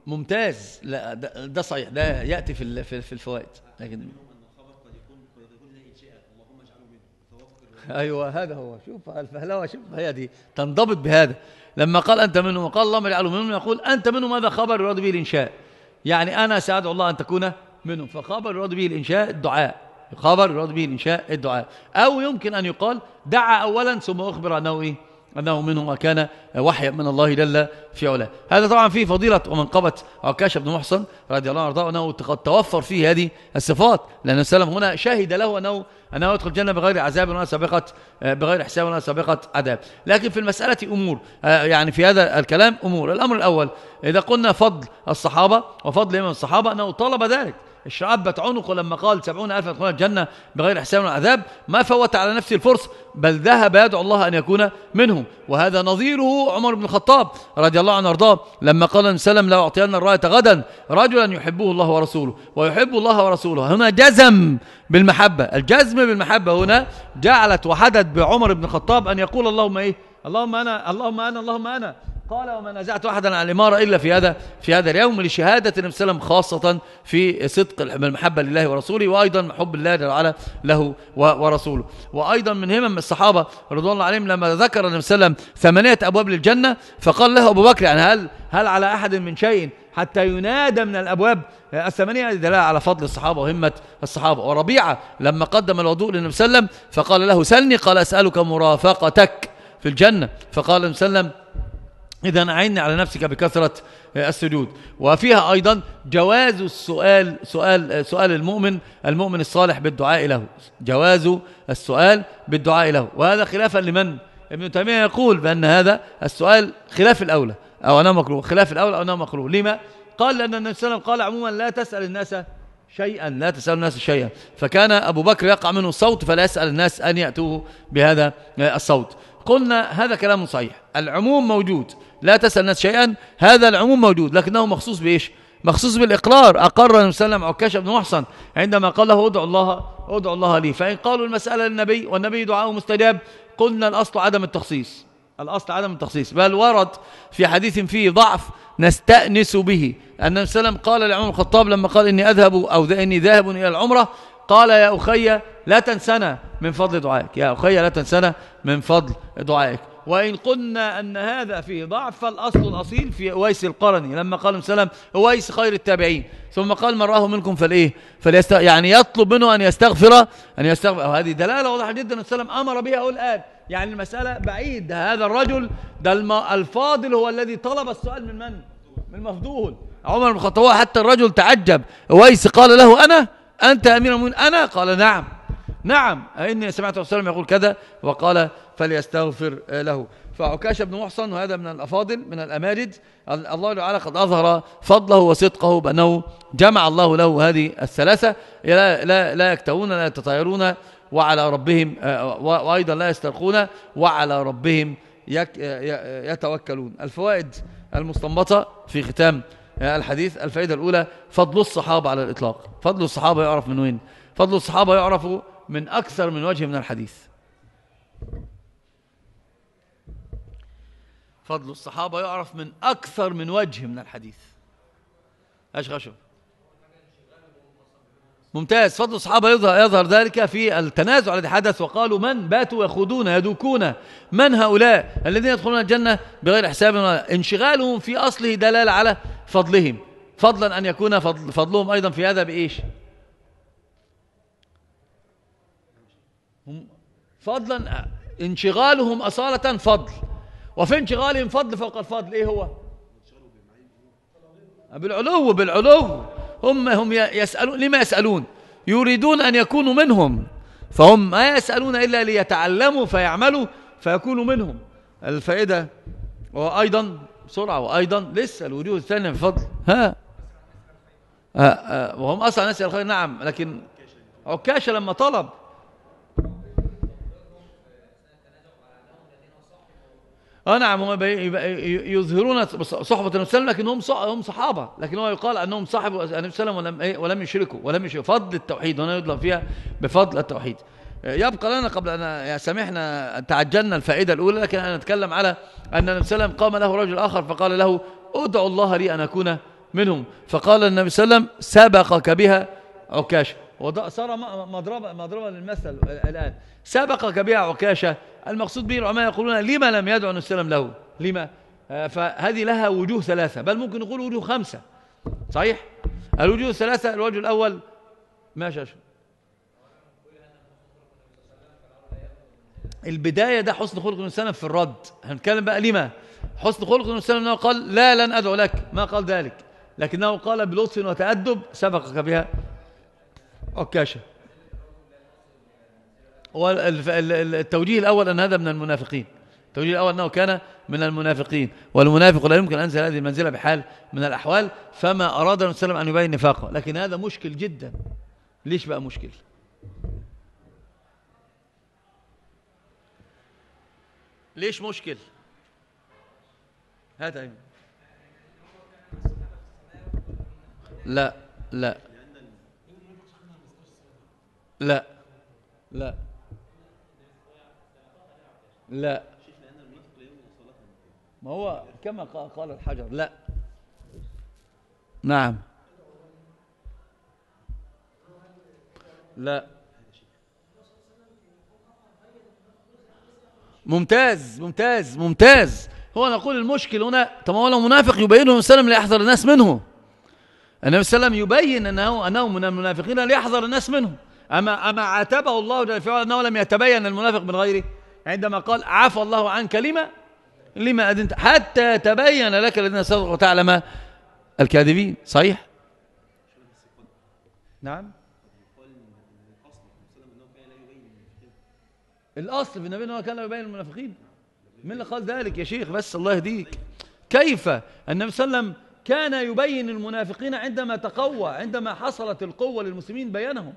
ممتاز لا ده, صحيح ده يأتي في في الفوائد لكن ايوه هذا هو شوف الفهلوه شوف هي دي تنضبط بهذا لما قال انت منهم وقال اللهم اجعله منهم يقول انت منهم هذا خبر يراد به الانشاء يعني انا سادعو الله ان تكون منهم فخبر يراد به الإنشاء الدعاء خبر يراد به الإنشاء الدعاء أو يمكن أن يقال دعا أولا ثم أخبر أنه إيه أنه منهم وكان وحيا من الله جل في علاه هذا طبعا فيه فضيلة ومنقبة عكاشة بن محصن رضي الله عنه أنه قد توفر فيه هذه الصفات لأن السلام هنا شهد له أنه, أنه يدخل الجنة بغير عذاب ولا سابقة بغير حساب ولا سابقة عذاب لكن في المسألة أمور آه، يعني في هذا الكلام أمور الأمر الأول إذا قلنا فضل الصحابة وفضل إمام الصحابة أنه طلب ذلك اشربت عنقه لما قال سبعون ألف يدخلون الجنة بغير حساب وعذاب ما فوت على نفسه الفرصة بل ذهب يدعو الله أن يكون منهم وهذا نظيره عمر بن الخطاب رضي الله عنه وارضاه لما قال سلم لا أعطينا الراية غدا رجلا يحبه الله ورسوله ويحب الله ورسوله هنا جزم بالمحبة الجزم بالمحبة هنا جعلت وحدت بعمر بن الخطاب أن يقول اللهم إيه اللهم أنا اللهم أنا اللهم أنا قال وما نازعت احدا عن الاماره الا في هذا في هذا اليوم لشهاده النبي صلى الله عليه وسلم خاصه في صدق المحبه لله ورسوله وايضا حب الله جل وعلا له ورسوله وايضا من همم الصحابه رضوان الله عليهم لما ذكر النبي صلى الله عليه وسلم ثمانيه ابواب للجنه فقال له ابو بكر يعني هل هل على احد من شيء حتى ينادى من الابواب الثمانيه دلاله على فضل الصحابه وهمه الصحابه وربيعه لما قدم الوضوء للنبي صلى الله عليه وسلم فقال له سلني قال اسالك مرافقتك في الجنه فقال النبي صلى الله عليه وسلم إذا أعني على نفسك بكثرة آه، السجود وفيها أيضا جواز السؤال سؤال آه، سؤال المؤمن المؤمن الصالح بالدعاء له جواز السؤال بالدعاء له وهذا خلافا لمن ابن تيمية يقول بأن هذا السؤال خلاف الأولى أو أنه مكروه خلاف الأولى أو أنه مكروه لما؟ قال لأن النبي صلى الله عليه وسلم قال عموما لا تسأل الناس شيئا لا تسأل الناس شيئا فكان أبو بكر يقع منه صوت فلا يسأل الناس أن يأتوه بهذا آه، الصوت قلنا هذا كلام صحيح العموم موجود لا تسأل الناس شيئا هذا العموم موجود لكنه مخصوص بإيش مخصوص بالإقرار أقر النبي صلى الله عليه وسلم عكاشة بن محصن عندما قال له ادعو الله ادعو الله لي فإن قالوا المسألة للنبي والنبي دعاء مستجاب قلنا الأصل عدم التخصيص الأصل عدم التخصيص بل ورد في حديث فيه ضعف نستأنس به أن النبي صلى قال لعمر الخطاب لما قال إني أذهب أو إني ذاهب إلى العمرة قال يا أخي لا تنسنا من فضل دعائك يا أخي لا تنسنا من فضل دعائك وإن قلنا أن هذا فيه ضعف فالأصل الأصيل في أويس القرني لما قال سلام أويس خير التابعين ثم قال من راه منكم فالإيه فليست يعني يطلب منه أن يستغفر أن يستغفر هذه دلالة واضحة جدا أن سلام أمر بها أول الآن يعني المسألة بعيد هذا الرجل ده الفاضل هو الذي طلب السؤال من من؟ من المفضول عمر بن الخطاب حتى الرجل تعجب أويس قال له أنا أنت أمير المؤمنين أنا قال نعم نعم إني سمعت رسول الله يقول كذا وقال فليستغفر له فعكاشة بن محصن وهذا من الأفاضل من الأمارد الله تعالى قد أظهر فضله وصدقه بأنه جمع الله له هذه الثلاثة لا, لا, لا يكتئون لا يتطيرون وعلى ربهم آه، وأيضا لا يسترقون وعلى ربهم يتوكلون الفوائد المستنبطة في ختام آه، الحديث الفائدة الأولى فضل الصحابة على الإطلاق فضل الصحابة يعرف من وين فضل الصحابة يعرف من أكثر من وجه من الحديث فضل الصحابة يعرف من أكثر من وجه من الحديث أشغشوا ممتاز فضل الصحابة يظهر, يظهر ذلك في التنازع الذي حدث وقالوا من باتوا يخوضون يدوكون من هؤلاء الذين يدخلون الجنة بغير حساب انشغالهم في أصله دلالة على فضلهم فضلا أن يكون فضل فضلهم أيضا في هذا بإيش فضلا آه، انشغالهم أصالة فضل وفي انشغالهم فضل فوق الفضل ايه هو بالعلو بالعلو هم هم يسألون لما يسألون يريدون أن يكونوا منهم فهم ما يسألون إلا ليتعلموا فيعملوا فيكونوا منهم الفائدة وأيضا بسرعة وأيضا لسه الوجوه الثانية فضل ها أه، أه، وهم أصلا نسأل الخير نعم لكن عكاشة لما طلب اه نعم هم يظهرون صحبة النبي صلى الله عليه وسلم لكنهم هم صحابة لكن هو يقال أنهم صاحبوا النبي صلى الله عليه وسلم ولم, إيه، ولم يشركوا ولم يشركوا فضل التوحيد هنا يدلى فيها بفضل التوحيد آه، يبقى لنا قبل أن سمحنا تعجلنا الفائدة الأولى لكن انا هنتكلم على أن النبي صلى الله عليه وسلم قام له رجل آخر فقال له ادعو الله لي أن أكون منهم فقال النبي صلى الله عليه وسلم سبقك بها عكاشه وصار مضربة, مضربة للمثل الآن سبقك بها عكاشة المقصود به العلماء يقولون لما لم يدعو النبي صلى الله عليه وسلم له لما آه، فهذه لها وجوه ثلاثة بل ممكن نقول وجوه خمسة صحيح الوجوه الثلاثة الوجه الأول ما شاش البداية ده حسن خلق النبي صلى في الرد هنتكلم بقى لما حسن خلق النبي صلى قال لا لن أدعو لك ما قال ذلك لكنه قال بلطف وتأدب سبقك بها عكاشة والتوجيه الأول أن هذا من المنافقين التوجيه الأول أنه كان من المنافقين والمنافق لا يمكن أن ينزل هذه المنزلة بحال من الأحوال فما أراد النبي صلى الله عليه وسلم أن يبين نفاقه لكن هذا مشكل جدا ليش بقى مشكل ليش مشكل هات لا لا لا لا لا ما هو كما قال الحجر لا نعم لا ممتاز ممتاز ممتاز هو نقول المشكل هنا طب هو لو منافق يبينه وسلم ليحذر الناس منه النبي صلى الله عليه وسلم يبين انه انه من المنافقين ليحذر الناس منه أما, أما عاتبه الله جل في أنه لم يتبين المنافق من غيره عندما قال عفى الله عنك لما لما أدنت حتى تبين لك الذين صدقوا وتعلم الكاذبين صحيح نعم الأصل في النبي أنه كان يبين المنافقين من اللي قال ذلك يا شيخ بس الله يهديك كيف النبي صلى الله عليه وسلم كان يبين المنافقين عندما تقوى عندما حصلت القوة للمسلمين بيانهم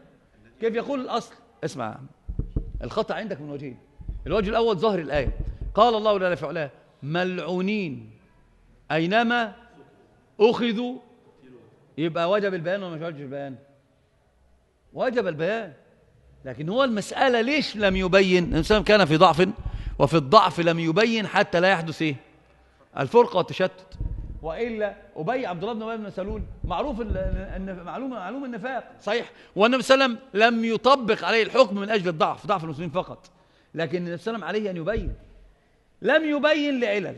كيف يقول الأصل اسمع يا عم الخطأ عندك من وجهين الوجه الأول ظهر الآية قال الله لا فعلا ملعونين أينما أخذوا يبقى وجب البيان ولا مش وجب البيان وجب البيان لكن هو المسألة ليش لم يبين الإنسان كان في ضعف وفي الضعف لم يبين حتى لا يحدث إيه الفرقة والتشتت والا ابي عبد الله بن ابي بن سلول معروف معلوم معلوم النفاق صحيح والنبي صلى الله عليه وسلم لم يطبق عليه الحكم من اجل الضعف ضعف المسلمين فقط لكن النبي صلى الله عليه وسلم عليه ان يبين لم يبين لعلل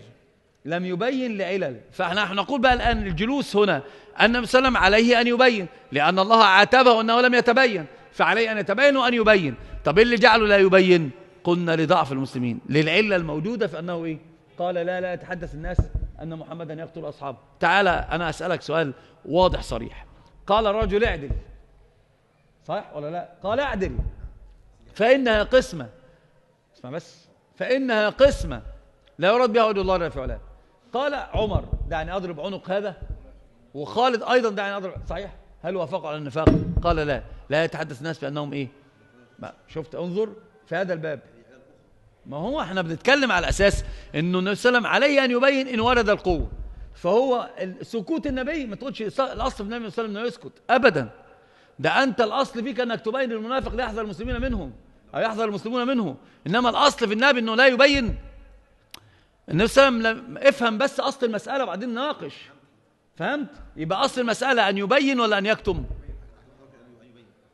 لم يبين لعلل فنحن نقول بقى الآن الجلوس هنا أن النبي صلى الله عليه وسلم عليه أن يبين لأن الله عاتبه أنه لم يتبين فعليه أن يتبين وأن يبين طب إيه اللي جعله لا يبين قلنا لضعف المسلمين للعلة الموجودة في أنه إيه قال لا لا يتحدث الناس أن محمدا يقتل أصحابه تعالى أنا أسألك سؤال واضح صريح قال الرجل اعدل صح ولا لا قال اعدل فإنها قسمة اسمع بس فإنها قسمة لا يراد بها وجه الله رفع الله قال عمر دعني أضرب عنق هذا وخالد أيضا دعني أضرب صحيح هل وافقوا على النفاق قال لا لا يتحدث الناس بأنهم إيه ما شفت انظر في هذا الباب ما هو احنا بنتكلم على اساس انه النبي صلى الله عليه وسلم عليه ان يبين ان ورد القوه فهو سكوت النبي ما تقولش الاصل في النبي صلى الله عليه وسلم انه يسكت ابدا ده انت الاصل فيك انك تبين المنافق ليحذر المسلمين منهم او يحذر المسلمون منه انما الاصل في النبي انه لا يبين النبي صلى الله عليه وسلم افهم بس اصل المساله وبعدين ناقش فهمت يبقى اصل المساله ان يبين ولا ان يكتم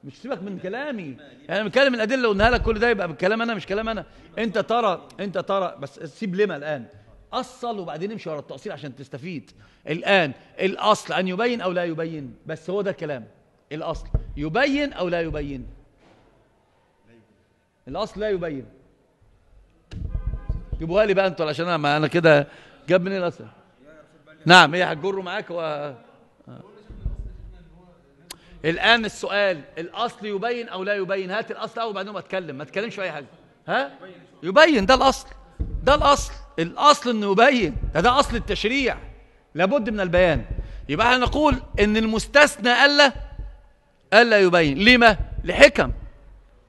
مش سيبك من كلامي يعني انا بتكلم الادله اللي قلناها لك كل ده يبقى بالكلام انا مش كلام انا انت ترى انت ترى بس سيب لما الان اصل وبعدين امشي ورا التاصيل عشان تستفيد الان الاصل ان يبين او لا يبين بس هو ده الكلام الاصل يبين او لا يبين الاصل لا يبين جيبوها لي بقى انتوا عشان انا انا كده جاب منين الاصل نعم هي هتجره معاك و الآن السؤال الأصل يبين أو لا يبين هات الأصل أو بعدين أتكلم ما تكلمش في أي حاجة ها يبين ده الأصل ده الأصل الأصل أنه يبين ده ده أصل التشريع لابد من البيان يبقى احنا نقول أن المستثنى ألا ألا يبين لما لحكم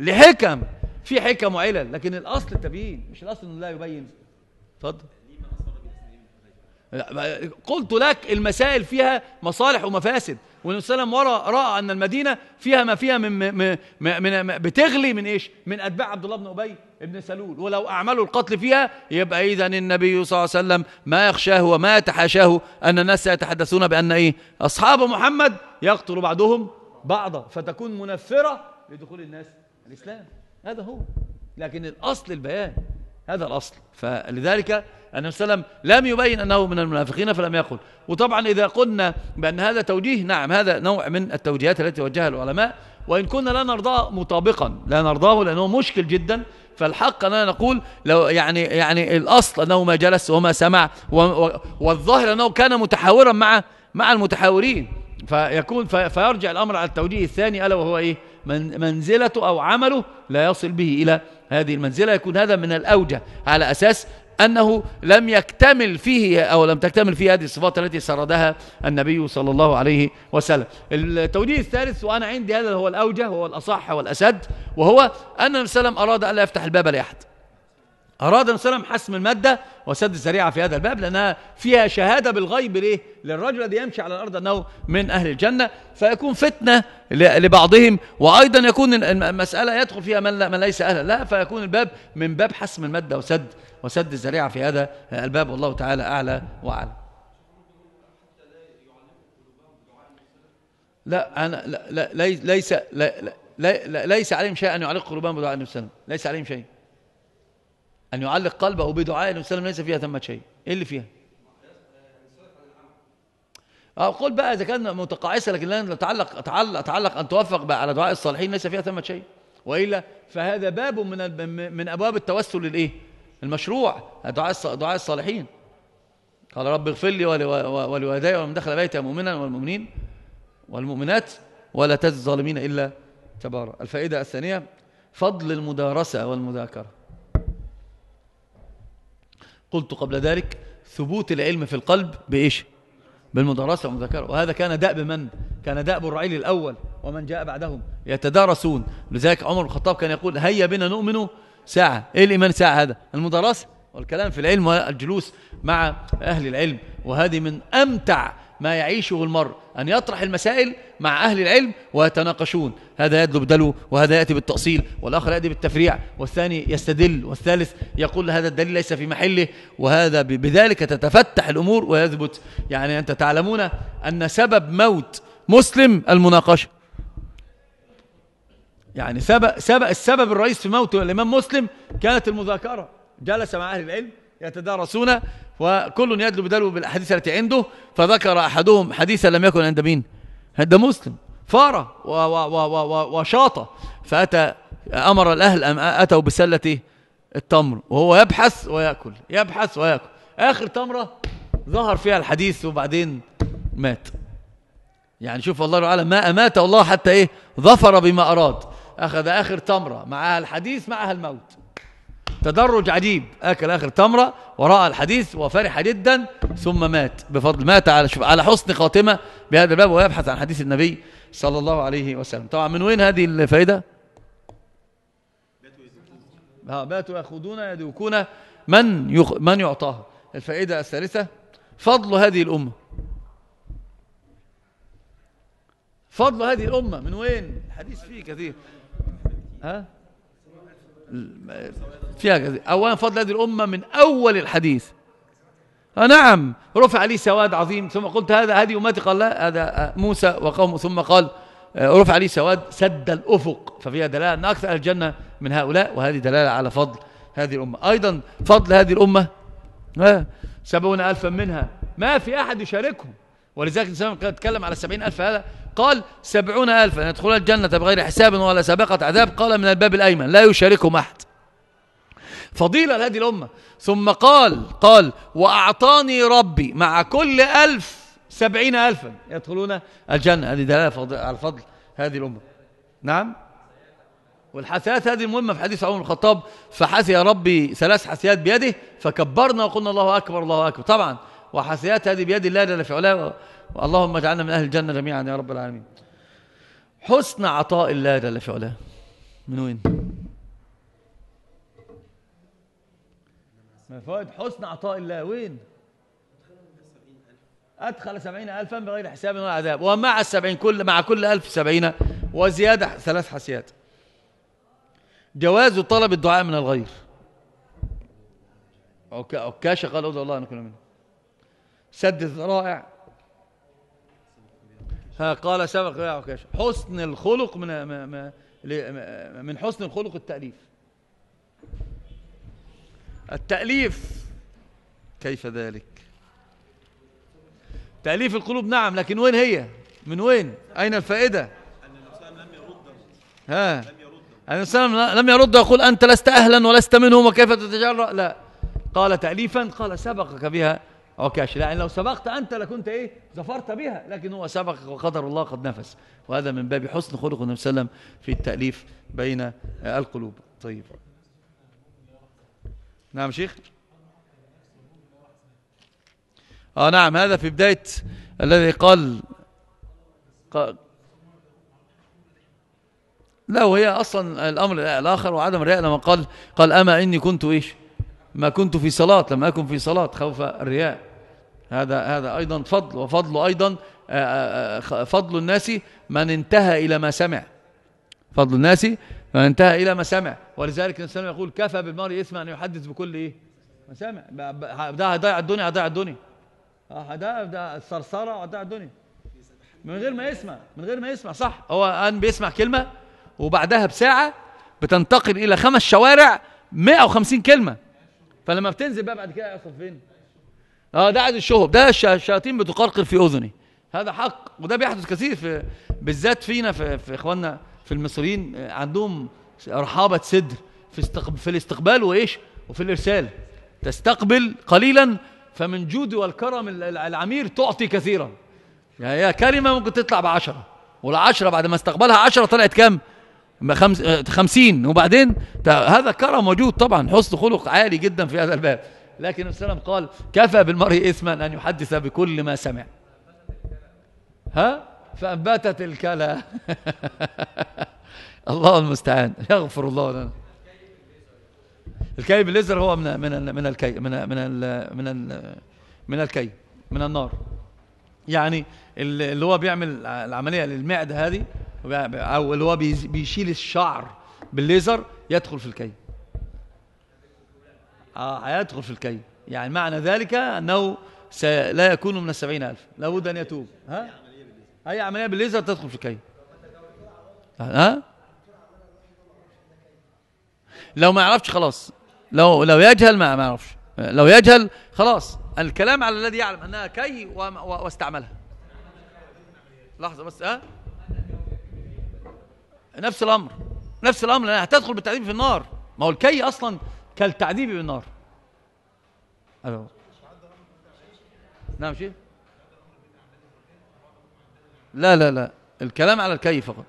لحكم في حكم وعلل لكن الأصل التبيين مش الأصل أنه لا يبين اتفضل قلت لك المسائل فيها مصالح ومفاسد والنبي صلى الله عليه وسلم راى ان المدينه فيها ما فيها من, من, من بتغلي من ايش من اتباع عبد الله بن ابي بن سلول ولو اعملوا القتل فيها يبقى اذا النبي صلى الله عليه وسلم ما يخشاه وما يتحاشاه ان الناس يتحدثون بان ايه اصحاب محمد يقتل بعضهم بعضا فتكون منفره لدخول الناس الاسلام هذا هو لكن الاصل البيان هذا الأصل فلذلك النبي صلى الله عليه وسلم لم يبين أنه من المنافقين فلم يقل وطبعا إذا قلنا بأن هذا توجيه نعم هذا نوع من التوجيهات التي وجهها العلماء وإن كنا لا نرضاه مطابقا لا نرضاه لأنه مشكل جدا فالحق أننا نقول لو يعني يعني الأصل أنه ما جلس وما سمع والظاهر أنه كان متحاورا مع مع المتحاورين فيكون فيرجع الأمر على التوجيه الثاني ألا وهو إيه من منزلته أو عمله لا يصل به إلى هذه المنزلة يكون هذا من الأوجه على أساس أنه لم يكتمل فيه أو لم تكتمل فيه هذه الصفات التي سردها النبي صلى الله عليه وسلم التوجيه الثالث وأنا عندي هذا هو الأوجه هو الأصح والأسد وهو أن النبي صلى الله عليه وسلم أراد أن لا يفتح الباب لأحد أراد النبي صلى الله عليه وسلم حسم المادة وسد الذريعة في هذا الباب لأنها فيها شهادة بالغيب ليه؟ للرجل الذي يمشي على الأرض أنه من أهل الجنة فيكون فتنة لبعضهم وأيضا يكون المسألة يدخل فيها من, ليس أهلا لا فيكون الباب من باب حسم المادة وسد وسد الذريعة في هذا الباب والله تعالى أعلى وأعلى لا أنا لا, لا ليس لا, لا ليس عليهم شيء أن يعلق قلوبهم بدعاء النبي صلى الله عليه وسلم ليس عليهم شيء أن يعلق قلبه بدعاء النبي صلى الله عليه وسلم ليس فيها ثمة شيء إيه اللي فيها؟ أقول آه، بقى إذا كان متقاعسة لكن لن تعلق, تعلق, تعلق أن توفق بقى على دعاء الصالحين ليس فيها ثمة شيء وإلا فهذا باب من من أبواب التوسل للإيه؟ المشروع دعاء دعاء الصالحين قال رب اغفر لي ولوالدي ومن دخل بيتي مؤمنا والمؤمنين والمؤمنات ولا تزد الظالمين إلا تبارك الفائدة الثانية فضل المدارسة والمذاكرة قلت قبل ذلك ثبوت العلم في القلب بإيش بالمدرسة والمذاكرة وهذا كان دأب من كان دأب الرعيل الأول ومن جاء بعدهم يتدارسون لذلك عمر بن الخطاب كان يقول هيا بنا نؤمن ساعة إيه الإيمان ساعة هذا المدرسة والكلام في العلم والجلوس مع أهل العلم وهذه من أمتع ما يعيشه المرء أن يطرح المسائل مع أهل العلم ويتناقشون هذا يدلو بدلو وهذا يأتي بالتأصيل والآخر يأتي بالتفريع والثاني يستدل والثالث يقول هذا الدليل ليس في محله وهذا بذلك تتفتح الأمور ويثبت يعني أنت تعلمون أن سبب موت مسلم المناقشة يعني سبب, السبب الرئيس في موت الإمام مسلم كانت المذاكرة جلس مع أهل العلم يتدارسون وكل يدلو بدلو بالأحاديث التي عنده فذكر أحدهم حديثا لم يكن عند مين عند مسلم فارة وشاطة فأتى أمر الأهل أم أتوا بسلة التمر وهو يبحث ويأكل يبحث ويأكل آخر تمرة ظهر فيها الحديث وبعدين مات يعني شوف الله تعالى ما أمات الله حتى إيه ظفر بما أراد أخذ آخر تمرة معها الحديث معها الموت تدرج عجيب أكل آخر تمرة ورأى الحديث وفرح جدا ثم مات بفضل مات على شوف على حسن خاتمة بهذا الباب ويبحث عن حديث النبي صلى الله عليه وسلم طبعا من وين هذه الفائدة باتوا يأخذون يدوكون من يخ... من يعطاها الفائدة الثالثة فضل هذه الأمة فضل هذه الأمة من وين الحديث فيه كثير ها فيها جزاء أولا فضل هذه الأمة من أول الحديث آه نعم رفع لي سواد عظيم ثم قلت هذا هذه أمتي قال لا هذا آه، موسى وقومه ثم قال آه، رفع لي سواد سد الأفق ففيها دلالة أن أكثر الجنة من هؤلاء وهذه دلالة على فضل هذه الأمة أيضا فضل هذه الأمة آه، سبعون ألفا منها ما في أحد يشاركهم ولذلك الإنسان كان يتكلم على سبعين ألف هذا قال سبعون ألفا يدخلون الجنة بغير حساب ولا سابقة عذاب قال من الباب الأيمن لا يشاركهم أحد فضيلة لهذه الأمة ثم قال قال وأعطاني ربي مع كل ألف سبعين ألفا يدخلون الجنة هذه دلالة على الفضل هذه الأمة نعم والحثيات هذه المهمة في حديث عمر الخطاب فحثي يا ربي ثلاث حثيات بيده فكبرنا وقلنا الله أكبر الله أكبر طبعا وحسيات هذه بيد الله جل في علاه اللهم اجعلنا من أهل الجنة جميعا يا رب العالمين حسن عطاء الله جل في علاه من وين؟ ما فوائد حسن عطاء الله وين؟ أدخل سبعين ألفا بغير حساب ولا عذاب ومع السبعين كل مع كل ألف سبعين وزيادة ثلاث حسيات جواز طلب الدعاء من الغير عكاشة قال أدعو الله أن أكون منه سد الذرائع ها قال سبق حسن الخلق من من حسن الخلق التأليف التأليف كيف ذلك تأليف القلوب نعم لكن وين هي من وين أين الفائدة ها أن السلام لم يرد يقول أنت لست أهلا ولست منهم وكيف تتجرأ لا قال تأليفا قال سبقك بها اوكي عشان لأن لو سبقت أنت لكنت إيه ظفرت بها لكن هو سبق وقدر الله قد نفس وهذا من باب حسن خلق النبي صلى الله عليه وسلم في التأليف بين آه، القلوب طيب نعم شيخ آه نعم هذا في بداية الذي قال لا وهي أصلا الأمر الآخر وعدم الرياء لما قال قال أما إني كنت إيش ما كنت في صلاة لم أكن في صلاة خوف الرياء هذا هذا أيضا فضل وفضل أيضا آه، آه، آه، فضل الناس من انتهى إلى ما سمع فضل الناس من انتهى إلى ما سمع ولذلك الإنسان يقول كفى بالمرء إثم أن يحدث بكل إيه ما سمع ده هيضيع الدنيا هيضيع الدنيا ده ده الثرثرة هيضيع الدنيا من غير ما يسمع من غير ما يسمع صح هو أن بيسمع كلمة وبعدها بساعة بتنتقل إلى خمس شوارع 150 كلمة فلما بتنزل بقى بعد كده يحصل فين اه ده عايز الشهب ده الشياطين بتقرقر في اذني هذا حق وده بيحدث كثير في بالذات فينا في, في اخواننا في المصريين آه، عندهم رحابه صدر في استقب في الاستقبال وايش وفي الارسال تستقبل قليلا فمن جود والكرم العمير تعطي كثيرا يعني هي كلمه ممكن تطلع بعشرة والعشرة بعد ما استقبلها عشرة طلعت كام خمس... آه، خمسين وبعدين هذا كرم موجود طبعا حسن خلق عالي جدا في هذا الباب لكن السلام قال كفى بالمرء إثما أن يحدث بكل ما سمع ها فأنبتت الكلا (laughs) الله المستعان يغفر الله لنا الكي بالليزر هو من من من الكي من من من من الكي من النار يعني اللي هو بيعمل العمليه للمعده هذه او اللي هو بيشيل الشعر بالليزر يدخل في الكي اه هيدخل في الكي يعني معنى ذلك انه لا يكون من السبعين ألف لابد أن يتوب ها؟ أي عملية بالليزر تدخل في الكي ها؟ لو ما يعرفش خلاص لو لو يجهل ما يعرفش لو يجهل خلاص الكلام على الذي يعلم أنها كي واستعملها لحظة بس ها؟ نفس الأمر نفس الأمر لأنها هتدخل بالتعذيب في النار ما هو الكي أصلا كالتعذيب بالنار ألو. نعم شيء لا لا لا الكلام على الكي فقط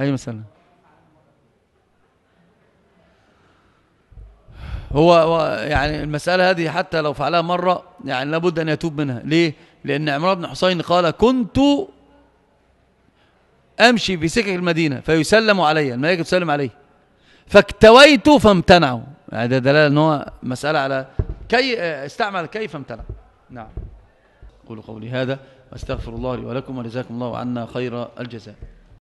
أي مثلا هو, هو يعني المسألة هذه حتى لو فعلها مرة يعني لابد أن يتوب منها ليه؟ لأن عمران بن حسين قال كنت أمشي في سكك المدينة فيسلم علي الملائكة تسلم عليه فاكتويت فامتنعوا يعني هذا دلالة أن هو مسألة على كي استعمل كيف امتنع نعم أقول قولي هذا واستغفر الله لي ولكم وجزاكم الله عنا خير الجزاء